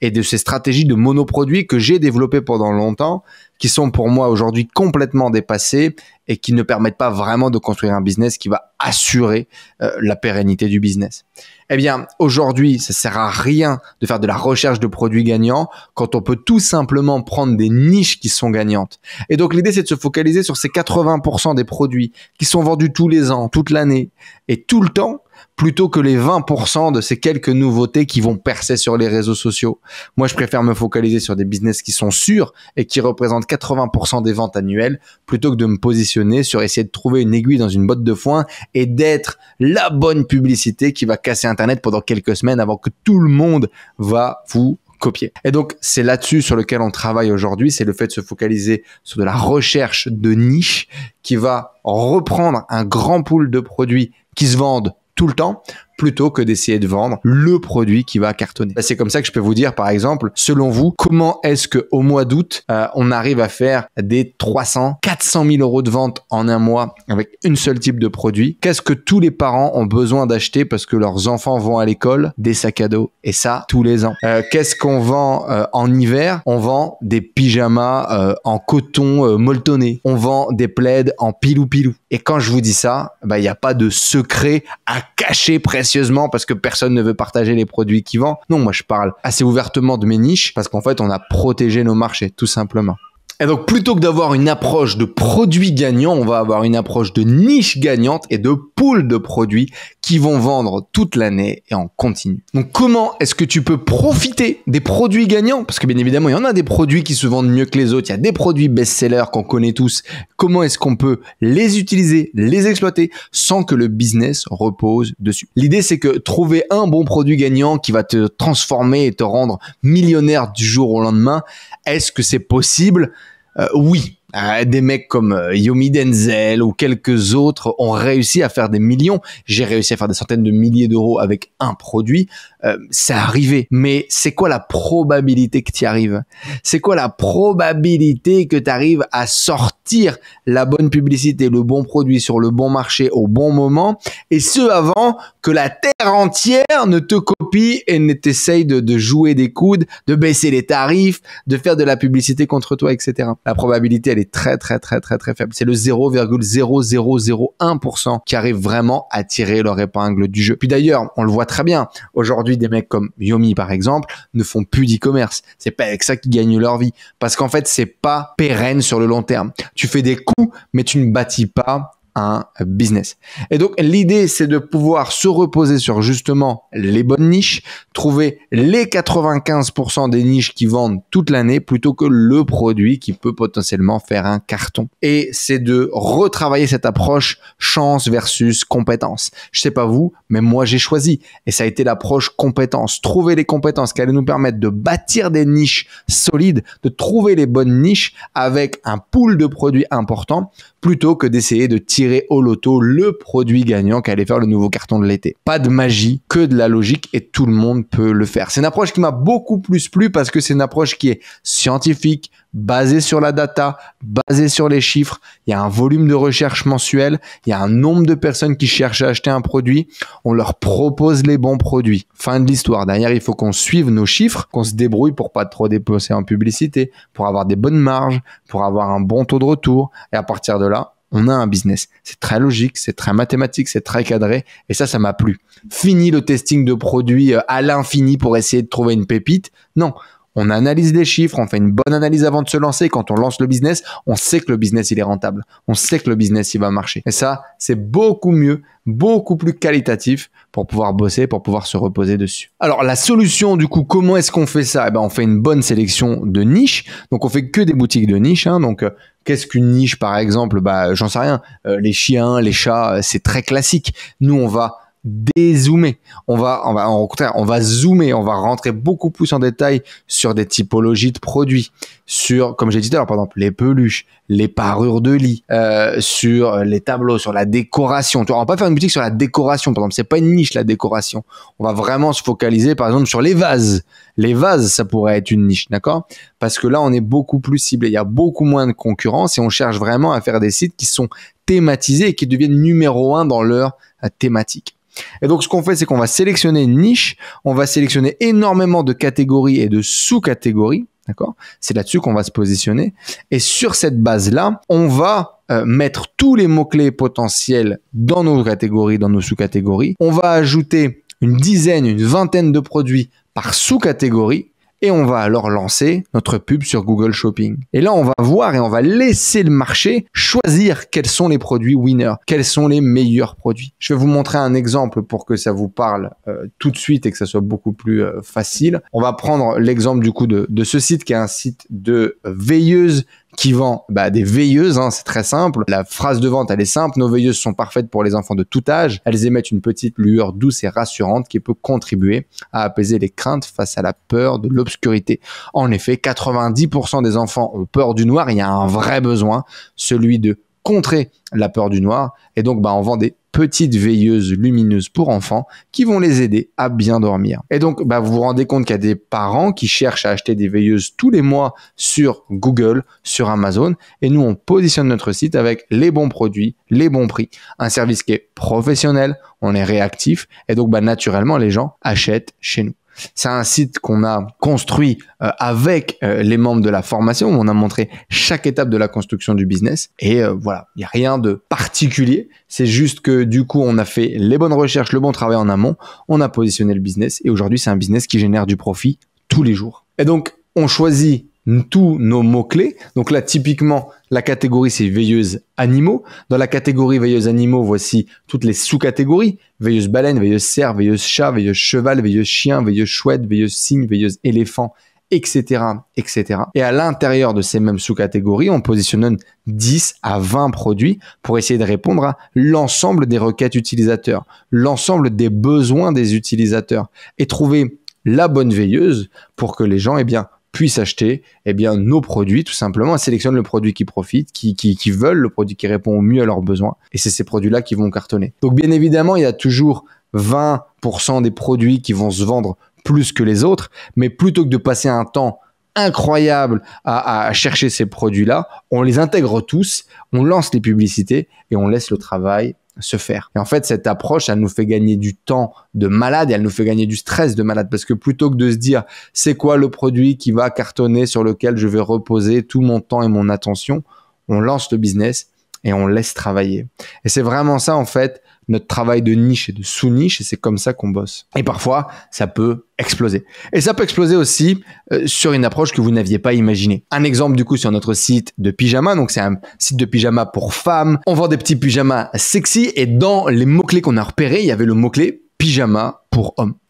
Et de ces stratégies de monoproduits que j'ai développées pendant longtemps, qui sont pour moi aujourd'hui complètement dépassées et qui ne permettent pas vraiment de construire un business qui va assurer euh, la pérennité du business. Eh bien, aujourd'hui, ça sert à rien de faire de la recherche de produits gagnants quand on peut tout simplement prendre des niches qui sont gagnantes. Et donc, l'idée, c'est de se focaliser sur ces 80% des produits qui sont vendus tous les ans, toute l'année et tout le temps plutôt que les 20% de ces quelques nouveautés qui vont percer sur les réseaux sociaux. Moi, je préfère me focaliser sur des business qui sont sûrs et qui représentent 80% des ventes annuelles plutôt que de me positionner sur essayer de trouver une aiguille dans une botte de foin et d'être la bonne publicité qui va casser Internet pendant quelques semaines avant que tout le monde va vous copier. Et donc, c'est là-dessus sur lequel on travaille aujourd'hui, c'est le fait de se focaliser sur de la recherche de niche qui va reprendre un grand pool de produits qui se vendent tout le temps plutôt que d'essayer de vendre le produit qui va cartonner. Bah, c'est comme ça que je peux vous dire, par exemple, selon vous, comment est-ce que au mois d'août, euh, on arrive à faire des 300, 400 000 euros de vente en un mois avec une seule type de produit Qu'est-ce que tous les parents ont besoin d'acheter parce que leurs enfants vont à l'école Des sacs à dos. Et ça, tous les ans. Euh, qu'est-ce qu'on vend euh, en hiver On vend des pyjamas en coton molletonné. On vend des plaids en pilou-pilou. Et quand je vous dis ça, bah, il n'y a pas de secret à cacher presque parce que personne ne veut partager les produits qu'il vend. Non, moi je parle assez ouvertement de mes niches parce qu'en fait on a protégé nos marchés tout simplement. Et donc plutôt que d'avoir une approche de produit gagnant, on va avoir une approche de niche gagnante et de pool de produits qui vont vendre toute l'année et en continu. Donc comment est-ce que tu peux profiter des produits gagnants Parce que bien évidemment, il y en a des produits qui se vendent mieux que les autres, il y a des produits best-sellers qu'on connaît tous. Comment est-ce qu'on peut les utiliser, les exploiter sans que le business repose dessus L'idée c'est que trouver un bon produit gagnant qui va te transformer et te rendre millionnaire du jour au lendemain, est-ce que c'est possible euh, oui, euh, des mecs comme euh, Yomi Denzel ou quelques autres ont réussi à faire des millions. J'ai réussi à faire des centaines de milliers d'euros avec un produit. Euh, c'est arrivé. Mais c'est quoi la probabilité que tu arrives C'est quoi la probabilité que tu arrives à sortir la bonne publicité, le bon produit sur le bon marché au bon moment et ce avant que la terre entière ne te copie et ne t'essaye de, de jouer des coudes, de baisser les tarifs, de faire de la publicité contre toi, etc. La probabilité, elle très très très très très faible. C'est le 0,0001% qui arrive vraiment à tirer leur épingle du jeu. Puis d'ailleurs, on le voit très bien. Aujourd'hui, des mecs comme Yomi par exemple ne font plus d'e-commerce. C'est pas avec ça qu'ils gagnent leur vie parce qu'en fait, c'est pas pérenne sur le long terme. Tu fais des coups, mais tu ne bâtis pas un business. Et donc l'idée c'est de pouvoir se reposer sur justement les bonnes niches, trouver les 95% des niches qui vendent toute l'année plutôt que le produit qui peut potentiellement faire un carton. Et c'est de retravailler cette approche chance versus compétence. Je sais pas vous, mais moi j'ai choisi et ça a été l'approche compétence. Trouver les compétences qui allaient nous permettre de bâtir des niches solides, de trouver les bonnes niches avec un pool de produits important plutôt que d'essayer de tirer au loto le produit gagnant qu'allait faire le nouveau carton de l'été. Pas de magie, que de la logique et tout le monde peut le faire. C'est une approche qui m'a beaucoup plus plu parce que c'est une approche qui est scientifique, basé sur la data, basé sur les chiffres. Il y a un volume de recherche mensuel, il y a un nombre de personnes qui cherchent à acheter un produit. On leur propose les bons produits. Fin de l'histoire. d'ailleurs il faut qu'on suive nos chiffres, qu'on se débrouille pour pas trop dépenser en publicité, pour avoir des bonnes marges, pour avoir un bon taux de retour. Et à partir de là, on a un business. C'est très logique, c'est très mathématique, c'est très cadré. Et ça, ça m'a plu. Fini le testing de produits euh, à l'infini pour essayer de trouver une pépite. Non, on analyse des chiffres, on fait une bonne analyse avant de se lancer. Quand on lance le business, on sait que le business il est rentable, on sait que le business il va marcher. Et ça, c'est beaucoup mieux, beaucoup plus qualitatif pour pouvoir bosser, pour pouvoir se reposer dessus. Alors la solution du coup, comment est-ce qu'on fait ça Eh ben, on fait une bonne sélection de niches. Donc on fait que des boutiques de niche. Hein, donc euh, Qu'est-ce qu'une niche, par exemple Bah, j'en sais rien. Euh, les chiens, les chats, euh, c'est très classique. Nous, on va dézoomer. On va, on va, au contraire, on va zoomer, on va rentrer beaucoup plus en détail sur des typologies de produits, sur, comme j'ai dit tout à l'heure, par exemple, les peluches, les parures de lit, euh, sur les tableaux, sur la décoration. Tu on va pas faire une boutique sur la décoration, par exemple. C'est pas une niche, la décoration. On va vraiment se focaliser, par exemple, sur les vases. Les vases, ça pourrait être une niche, d'accord? Parce que là, on est beaucoup plus ciblé. Il y a beaucoup moins de concurrence et on cherche vraiment à faire des sites qui sont thématisés et qui deviennent numéro un dans leur euh, thématique. Et donc, ce qu'on fait, c'est qu'on va sélectionner une niche, on va sélectionner énormément de catégories et de sous-catégories. D'accord C'est là-dessus qu'on va se positionner. Et sur cette base-là, on va euh, mettre tous les mots-clés potentiels dans nos catégories, dans nos sous-catégories. On va ajouter une dizaine, une vingtaine de produits par sous-catégorie et on va alors lancer notre pub sur Google Shopping. Et là, on va voir et on va laisser le marché choisir quels sont les produits winners, quels sont les meilleurs produits. Je vais vous montrer un exemple pour que ça vous parle euh, tout de suite et que ça soit beaucoup plus euh, facile. On va prendre l'exemple du coup de, de, ce site qui est un site de veilleuse qui vend bah, des veilleuses, hein, c'est très simple. La phrase de vente, elle est simple. Nos veilleuses sont parfaites pour les enfants de tout âge. Elles émettent une petite lueur douce et rassurante qui peut contribuer à apaiser les craintes face à la peur de l'obscurité. En effet, 90% des enfants ont peur du noir. Il y a un vrai besoin, celui de contrer la peur du noir. Et donc, bah, on vend des petites veilleuses lumineuses pour enfants qui vont les aider à bien dormir. Et donc, bah, vous vous rendez compte qu'il y a des parents qui cherchent à acheter des veilleuses tous les mois sur Google, sur Amazon. Et nous, on positionne notre site avec les bons produits, les bons prix, un service qui est professionnel, on est réactif. Et donc, bah, naturellement, les gens achètent chez nous. C'est un site qu'on a construit euh, avec euh, les membres de la formation on a montré chaque étape de la construction du business. Et euh, voilà, il n'y a rien de particulier. C'est juste que du coup, on a fait les bonnes recherches, le bon travail en amont. On a positionné le business et aujourd'hui, c'est un business qui génère du profit tous les jours. Et donc, on choisit tous nos mots-clés. Donc là, typiquement, la catégorie, c'est veilleuse animaux. Dans la catégorie veilleuse animaux, voici toutes les sous-catégories. Veilleuse baleine, veilleuse cerf, veilleuse chat, veilleuse cheval, veilleuse chien, veilleuse chouette, veilleuse cygne, veilleuse éléphant, etc., etc. Et à l'intérieur de ces mêmes sous-catégories, on positionne 10 à 20 produits pour essayer de répondre à l'ensemble des requêtes utilisateurs, l'ensemble des besoins des utilisateurs et trouver la bonne veilleuse pour que les gens, eh bien, puissent acheter eh bien, nos produits, tout simplement. Elles sélectionnent le produit qui profite, qui, qui, veulent, le produit qui répond au mieux à leurs besoins. Et c'est ces produits-là qui vont cartonner. Donc, bien évidemment, il y a toujours 20% des produits qui vont se vendre plus que les autres. Mais plutôt que de passer un temps incroyable à, à chercher ces produits-là, on les intègre tous, on lance les publicités et on laisse le travail se faire. Et en fait, cette approche, elle nous fait gagner du temps de malade et elle nous fait gagner du stress de malade parce que plutôt que de se dire c'est quoi le produit qui va cartonner sur lequel je vais reposer tout mon temps et mon attention, on lance le business et on laisse travailler. Et c'est vraiment ça en fait notre travail de niche et de sous-niche, et c'est comme ça qu'on bosse. Et parfois, ça peut exploser. Et ça peut exploser aussi euh, sur une approche que vous n'aviez pas imaginée. Un exemple du coup sur notre site de pyjama, donc c'est un site de pyjama pour femmes. On vend des petits pyjamas sexy et dans les mots-clés qu'on a repérés, il y avait le mot-clé pyjama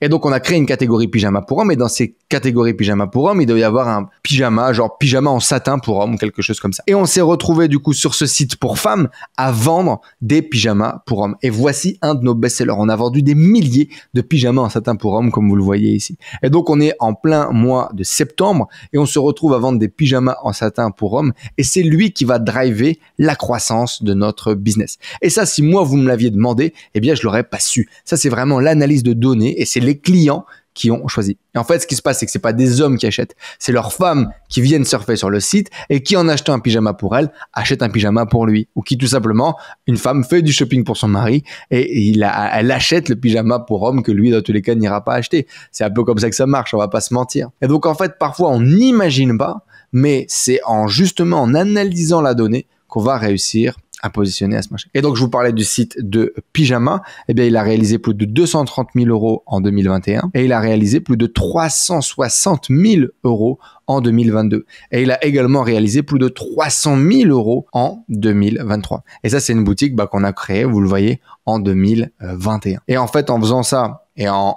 et donc on a créé une catégorie pyjama pour hommes et dans ces catégories pyjama pour hommes, il doit y avoir un pyjama, genre pyjama en satin pour hommes, quelque chose comme ça. Et on s'est retrouvé du coup sur ce site pour femmes à vendre des pyjamas pour hommes. Et voici un de nos best-sellers. On a vendu des milliers de pyjamas en satin pour hommes, comme vous le voyez ici. Et donc on est en plein mois de septembre et on se retrouve à vendre des pyjamas en satin pour hommes. Et c'est lui qui va driver la croissance de notre business. Et ça, si moi vous me l'aviez demandé, eh bien je l'aurais pas su. Ça c'est vraiment l'analyse de données et c'est les clients qui ont choisi. Et en fait, ce qui se passe, c'est que ce c'est pas des hommes qui achètent, c'est leurs femmes qui viennent surfer sur le site et qui, en achetant un pyjama pour elle, achètent un pyjama pour lui. Ou qui, tout simplement, une femme fait du shopping pour son mari et il elle achète le pyjama pour homme que lui, dans tous les cas, n'ira pas acheter. C'est un peu comme ça que ça marche, on va pas se mentir. Et donc, en fait, parfois, on n'imagine pas, mais c'est en justement en analysant la donnée qu'on va réussir à positionner à ce marché. Et donc, je vous parlais du site de Pyjama. Eh bien, il a réalisé plus de 230 000 euros en 2021 et il a réalisé plus de 360 000 euros en 2022. Et il a également réalisé plus de 300 000 euros en 2023. Et ça, c'est une boutique bah, qu'on a créée, vous le voyez, en 2021. Et en fait, en faisant ça et en,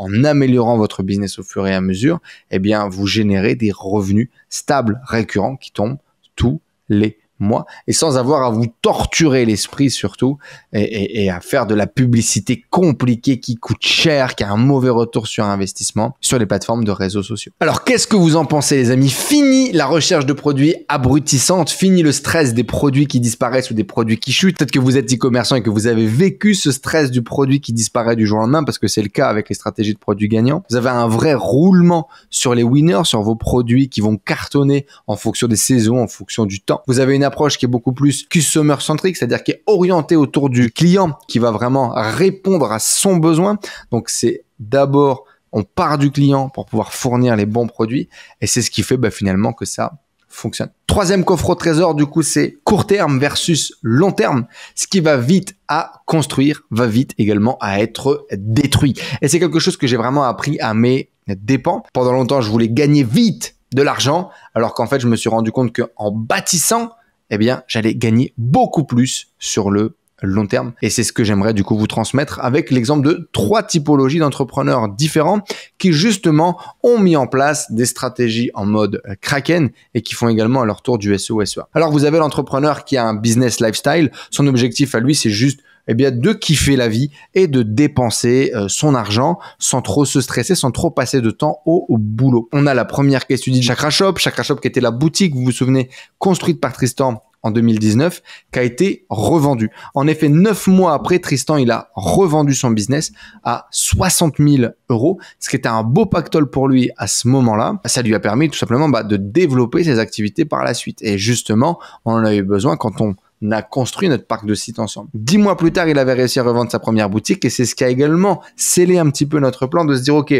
en, améliorant votre business au fur et à mesure, eh bien, vous générez des revenus stables, récurrents, qui tombent tous les moi, et sans avoir à vous torturer l'esprit surtout, et, et, et, à faire de la publicité compliquée qui coûte cher, qui a un mauvais retour sur investissement sur les plateformes de réseaux sociaux. Alors qu'est-ce que vous en pensez les amis Fini la recherche de produits abrutissantes, fini le stress des produits qui disparaissent ou des produits qui chutent. Peut-être que vous êtes e-commerçant et que vous avez vécu ce stress du produit qui disparaît du jour au lendemain, parce que c'est le cas avec les stratégies de produits gagnants. Vous avez un vrai roulement sur les winners, sur vos produits qui vont cartonner en fonction des saisons, en fonction du temps. Vous avez une approche qui est beaucoup plus customer centric, c'est-à-dire qui est orientée autour du client, qui va vraiment répondre à son besoin. Donc c'est d'abord on part du client pour pouvoir fournir les bons produits et c'est ce qui fait bah, finalement que ça fonctionne. Troisième coffre au trésor, du coup, c'est court terme versus long terme. Ce qui va vite à construire va vite également à être détruit. Et c'est quelque chose que j'ai vraiment appris à mes dépens. Pendant longtemps, je voulais gagner vite de l'argent, alors qu'en fait, je me suis rendu compte qu'en bâtissant, eh bien, j'allais gagner beaucoup plus sur le long terme. Et c'est ce que j'aimerais du coup vous transmettre avec l'exemple de trois typologies d'entrepreneurs différents qui justement ont mis en place des stratégies en mode Kraken et qui font également leur tour du SEO e Alors vous avez l'entrepreneur qui a un business lifestyle. Son objectif à lui, c'est juste eh bien, de kiffer la vie et de dépenser euh, son argent sans trop se stresser, sans trop passer de temps au, boulot. On a la première question de Chakra Shop, Chakra Shop qui était la boutique, vous vous souvenez, construite par Tristan en 2019 qui a été revendue. En effet, neuf mois après, Tristan, il a revendu son business à 60 000 euros, ce qui était un beau pactole pour lui à ce moment-là. Ça lui a permis tout simplement bah, de développer ses activités par la suite. Et justement, on en a eu besoin quand on n'a a construit notre parc de sites ensemble. Dix mois plus tard, il avait réussi à revendre sa première boutique et c'est ce qui a également scellé un petit peu notre plan de se dire, OK,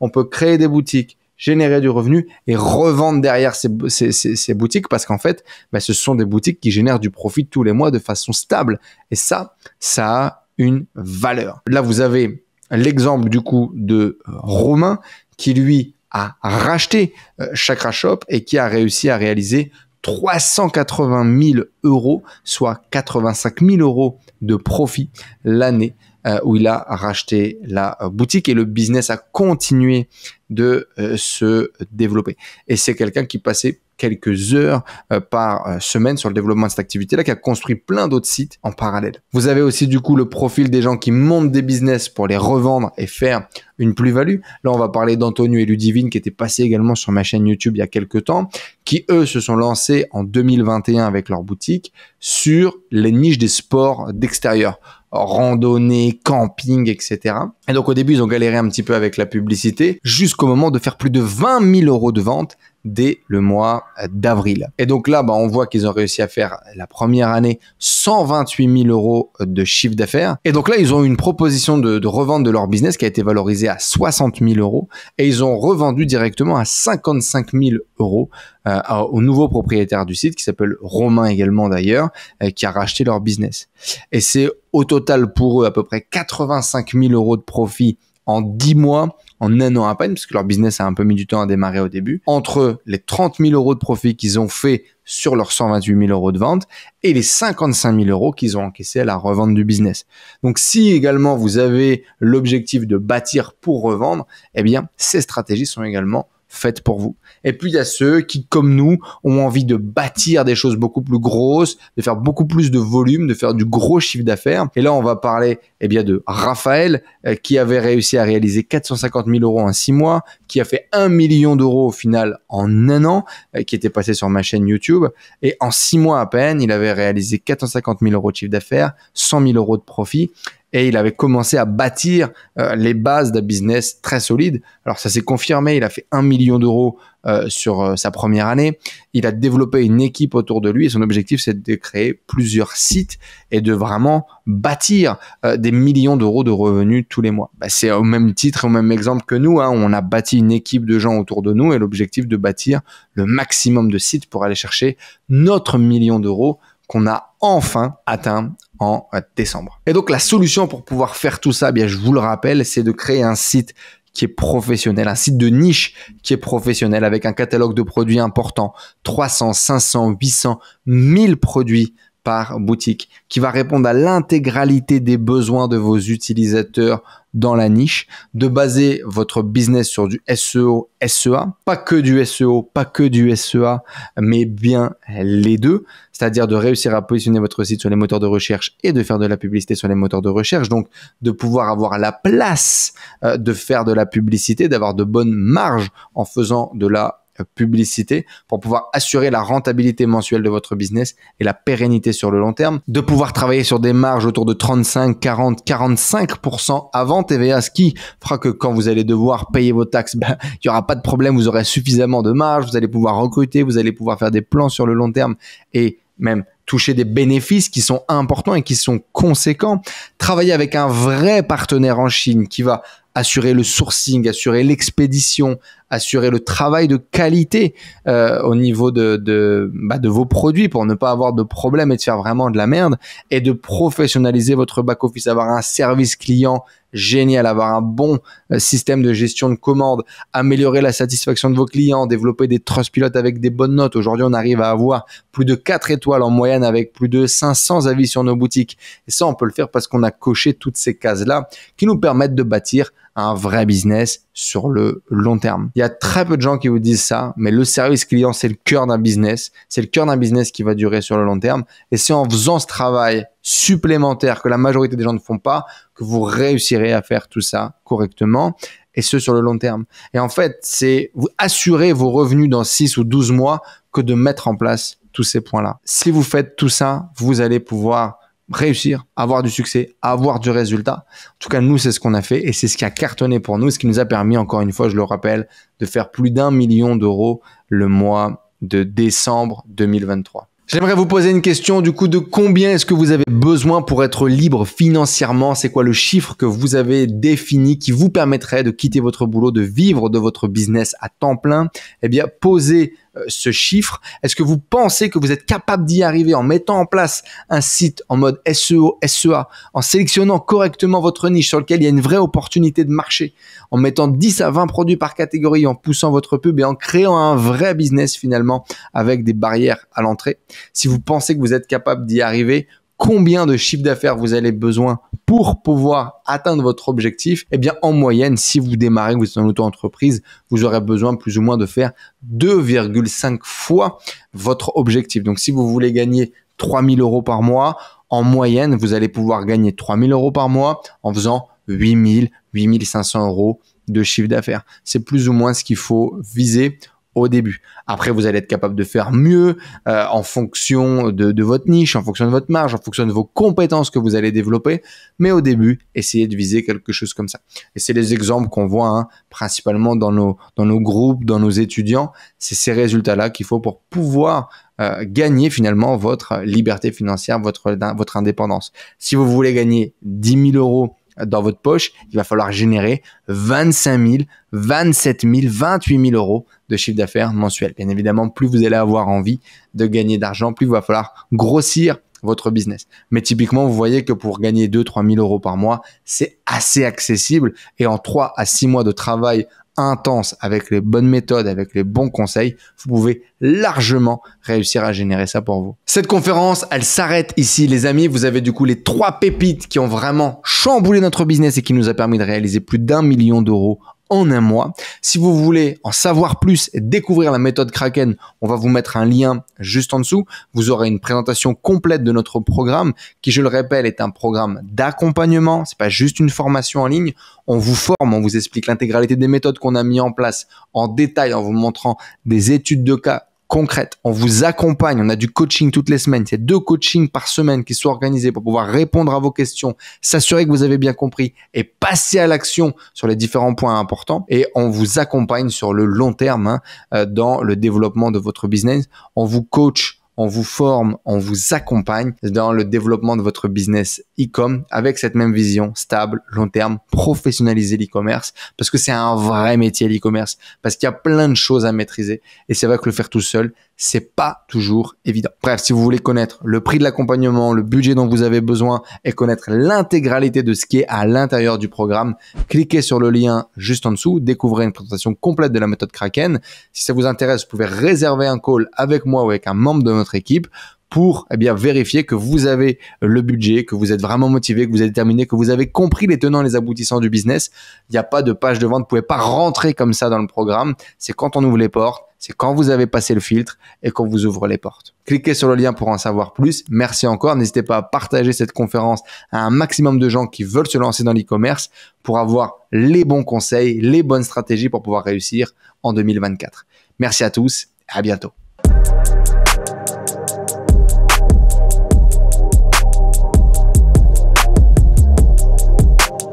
on peut créer des boutiques, générer du revenu et revendre derrière ces, boutiques parce qu'en fait, bah, ce sont des boutiques qui génèrent du profit tous les mois de façon stable. Et ça, ça a une valeur. Là, vous avez l'exemple du coup de Romain qui lui a racheté euh, Chakra Shop et qui a réussi à réaliser 380 000 euros, soit 85 000 euros de profit l'année euh, où il a racheté la euh, boutique et le business a continué de euh, se développer. Et c'est quelqu'un qui passait quelques heures euh, par euh, semaine sur le développement de cette activité-là, qui a construit plein d'autres sites en parallèle. Vous avez aussi du coup le profil des gens qui montent des business pour les revendre et faire une plus-value. Là, on va parler d'Antonio et Ludivine qui étaient passés également sur ma chaîne YouTube il y a quelques temps, qui eux se sont lancés en 2021 avec leur boutique sur les niches des sports d'extérieur randonnée, camping, etc. Et donc au début, ils ont galéré un petit peu avec la publicité, jusqu'au moment de faire plus de 20 000 euros de vente dès le mois euh, d'avril. Et donc là, bah, on voit qu'ils ont réussi à faire la première année 128 000 euros de chiffre d'affaires. Et donc là, ils ont une proposition de, de, revente de leur business qui a été valorisée à 60 000 euros et ils ont revendu directement à 55 000 euros euh, au nouveau propriétaire du site qui s'appelle Romain également d'ailleurs, euh, qui a racheté leur business. Et c'est au total pour eux à peu près 85 000 euros de profit en 10 mois en un an à peine, puisque leur business a un peu mis du temps à démarrer au début, entre les 30 000 euros de profit qu'ils ont fait sur leurs 128 000 euros de vente et les 55 000 euros qu'ils ont encaissé à la revente du business. Donc si également vous avez l'objectif de bâtir pour revendre, eh bien ces stratégies sont également faites pour vous. Et puis il y a ceux qui, comme nous, ont envie de bâtir des choses beaucoup plus grosses, de faire beaucoup plus de volume, de faire du gros chiffre d'affaires. Et là, on va parler eh bien de Raphaël euh, qui avait réussi à réaliser 450 000 euros en 6 mois, qui a fait 1 million d'euros au final en un an, euh, qui était passé sur ma chaîne YouTube. Et en 6 mois à peine, il avait réalisé 450 000 euros de chiffre d'affaires, 100 000 euros de profit et il avait commencé à bâtir euh, les bases d'un business très solide. Alors ça s'est confirmé, il a fait un million d'euros euh, sur euh, sa première année, il a développé une équipe autour de lui et son objectif c'est de créer plusieurs sites et de vraiment bâtir des millions d'euros de revenus tous les mois. Bah, c'est au même titre, au même exemple que nous, hein. on a bâti une équipe de gens autour de nous et l'objectif de bâtir le maximum de sites pour aller chercher notre million d'euros qu'on a enfin atteint en décembre. Et donc la solution pour pouvoir faire tout ça, eh bien je vous le rappelle, c'est de créer un site qui est professionnel, un site de niche qui est professionnel avec un catalogue de produits importants, 300, 500, 800, 1000 produits par boutique, qui va répondre à l'intégralité des besoins de vos utilisateurs dans la niche, de baser votre business sur du SEO, SEA, pas que du SEO, pas que du SEA, mais bien les deux, c'est-à-dire de réussir à positionner votre site sur les moteurs de recherche et de faire de la publicité sur les moteurs de recherche, donc de pouvoir avoir la place euh, de faire de la publicité, d'avoir de bonnes marges en faisant de la euh, publicité pour pouvoir assurer la rentabilité mensuelle de votre business et la pérennité sur le long terme, de pouvoir travailler sur des marges autour de 35, 40, 45% avant TVA, ce qui fera que quand vous allez devoir payer vos taxes, ben, il n'y aura pas de problème, vous aurez suffisamment de marge, vous allez pouvoir recruter, vous allez pouvoir faire des plans sur le long terme et même toucher des bénéfices qui sont importants et qui sont conséquents, travailler avec un vrai partenaire en Chine qui va assurer le sourcing, assurer l'expédition, assurer le travail de qualité euh, au niveau de, de, bah, de vos produits pour ne pas avoir de problème et de faire vraiment de la merde et de professionnaliser votre back-office, avoir un service client génial. Avoir un bon euh, système de gestion de commandes, améliorer la satisfaction de vos clients, développer des trust pilotes avec des bonnes notes. Aujourd'hui, on arrive à avoir plus de 4 étoiles en moyenne avec plus de 500 avis sur nos boutiques. Et ça, on peut le faire parce qu'on a coché toutes ces cases-là qui nous permettent de bâtir un vrai business sur le long terme. Il y a très peu de gens qui vous disent ça, mais le service client, c'est le cœur d'un business. C'est le cœur d'un business qui va durer sur le long terme. Et c'est en faisant ce travail supplémentaires que la majorité des gens ne font pas, que vous réussirez à faire tout ça correctement et ce sur le long terme. Et en fait, c'est vous assurer vos revenus dans 6 ou 12 mois que de mettre en place tous ces points-là. Si vous faites tout ça, vous allez pouvoir réussir, avoir du succès, avoir du résultat. En tout cas, nous, c'est ce qu'on a fait et c'est ce qui a cartonné pour nous, ce qui nous a permis, encore une fois, je le rappelle, de faire plus d'un million d'euros le mois de décembre 2023. J'aimerais vous poser une question du coup de combien est-ce que vous avez besoin pour être libre financièrement C'est quoi le chiffre que vous avez défini qui vous permettrait de quitter votre boulot, de vivre de votre business à temps plein Eh bien, posez euh, ce chiffre. Est-ce que vous pensez que vous êtes capable d'y arriver en mettant en place un site en mode SEO, SEA, en sélectionnant correctement votre niche sur lequel il y a une vraie opportunité de marché, en mettant 10 à 20 produits par catégorie, en poussant votre pub et en créant un vrai business finalement avec des barrières à l'entrée. Si vous pensez que vous êtes capable d'y arriver, combien de chiffre d'affaires vous avez besoin pour pouvoir atteindre votre objectif, eh bien en moyenne, si vous démarrez, vous êtes en auto-entreprise, vous aurez besoin plus ou moins de faire 2,5 fois votre objectif. Donc si vous voulez gagner 3000 euros par mois, en moyenne, vous allez pouvoir gagner 3000 euros par mois en faisant 8000, 8500 euros de chiffre d'affaires. C'est plus ou moins ce qu'il faut viser au début. Après, vous allez être capable de faire mieux euh, en fonction de, votre niche, en fonction de votre marge, en fonction de vos compétences que vous allez développer. Mais au début, essayez de viser quelque chose comme ça. Et c'est les exemples qu'on voit hein, principalement dans nos, dans nos groupes, dans nos étudiants. C'est ces résultats-là qu'il faut pour pouvoir euh, gagner finalement votre liberté financière, votre, votre indépendance. Si vous voulez gagner 10 000 euros dans votre poche, il va falloir générer 25 000, 27 000, 28 000 euros de chiffre d'affaires mensuel. Bien évidemment, plus vous allez avoir envie de gagner d'argent, plus il va falloir grossir votre business. Mais typiquement, vous voyez que pour gagner 2-3 000 euros par mois, c'est assez accessible et en 3 à 6 mois de travail intense, avec les bonnes méthodes, avec les bons conseils, vous pouvez largement réussir à générer ça pour vous. Cette conférence, elle s'arrête ici, les amis. Vous avez du coup les trois pépites qui ont vraiment chamboulé notre business et qui nous a permis de réaliser plus d'un million d'euros en un mois. Si vous voulez en savoir plus et découvrir la méthode Kraken, on va vous mettre un lien juste en dessous. Vous aurez une présentation complète de notre programme qui, je le répète, est un programme d'accompagnement. C'est pas juste une formation en ligne. On vous forme, on vous explique l'intégralité des méthodes qu'on a mis en place en détail en vous montrant des études de cas concrète. On vous accompagne. On a du coaching toutes les semaines. C'est deux coachings par semaine qui sont organisés pour pouvoir répondre à vos questions, s'assurer que vous avez bien compris et passer à l'action sur les différents points importants. Et on vous accompagne sur le long terme hein, euh, dans le développement de votre business. On vous coach on vous forme, on vous accompagne dans le développement de votre business e-com avec cette même vision stable, long terme, professionnaliser l'e-commerce parce que c'est un vrai métier l'e-commerce parce qu'il y a plein de choses à maîtriser et c'est vrai que le faire tout seul, c'est pas toujours évident. Bref, si vous voulez connaître le prix de l'accompagnement, le budget dont vous avez besoin et connaître l'intégralité de ce qui est à l'intérieur du programme, cliquez sur le lien juste en dessous, découvrez une présentation complète de la méthode Kraken. Si ça vous intéresse, vous pouvez réserver un call avec moi ou avec un membre de notre équipe pour eh bien vérifier que vous avez le budget, que vous êtes vraiment motivé, que vous êtes déterminé, que vous avez compris les tenants et les aboutissants du business. Il n'y a pas de page de vente, vous pouvez pas rentrer comme ça dans le programme. C'est quand on ouvre les portes c'est quand vous avez passé le filtre et qu'on vous ouvre les portes. Cliquez sur le lien pour en savoir plus. Merci encore. N'hésitez pas à partager cette conférence à un maximum de gens qui veulent se lancer dans l'e-commerce pour avoir les bons conseils, les bonnes stratégies pour pouvoir réussir en 2024. Merci à tous à bientôt.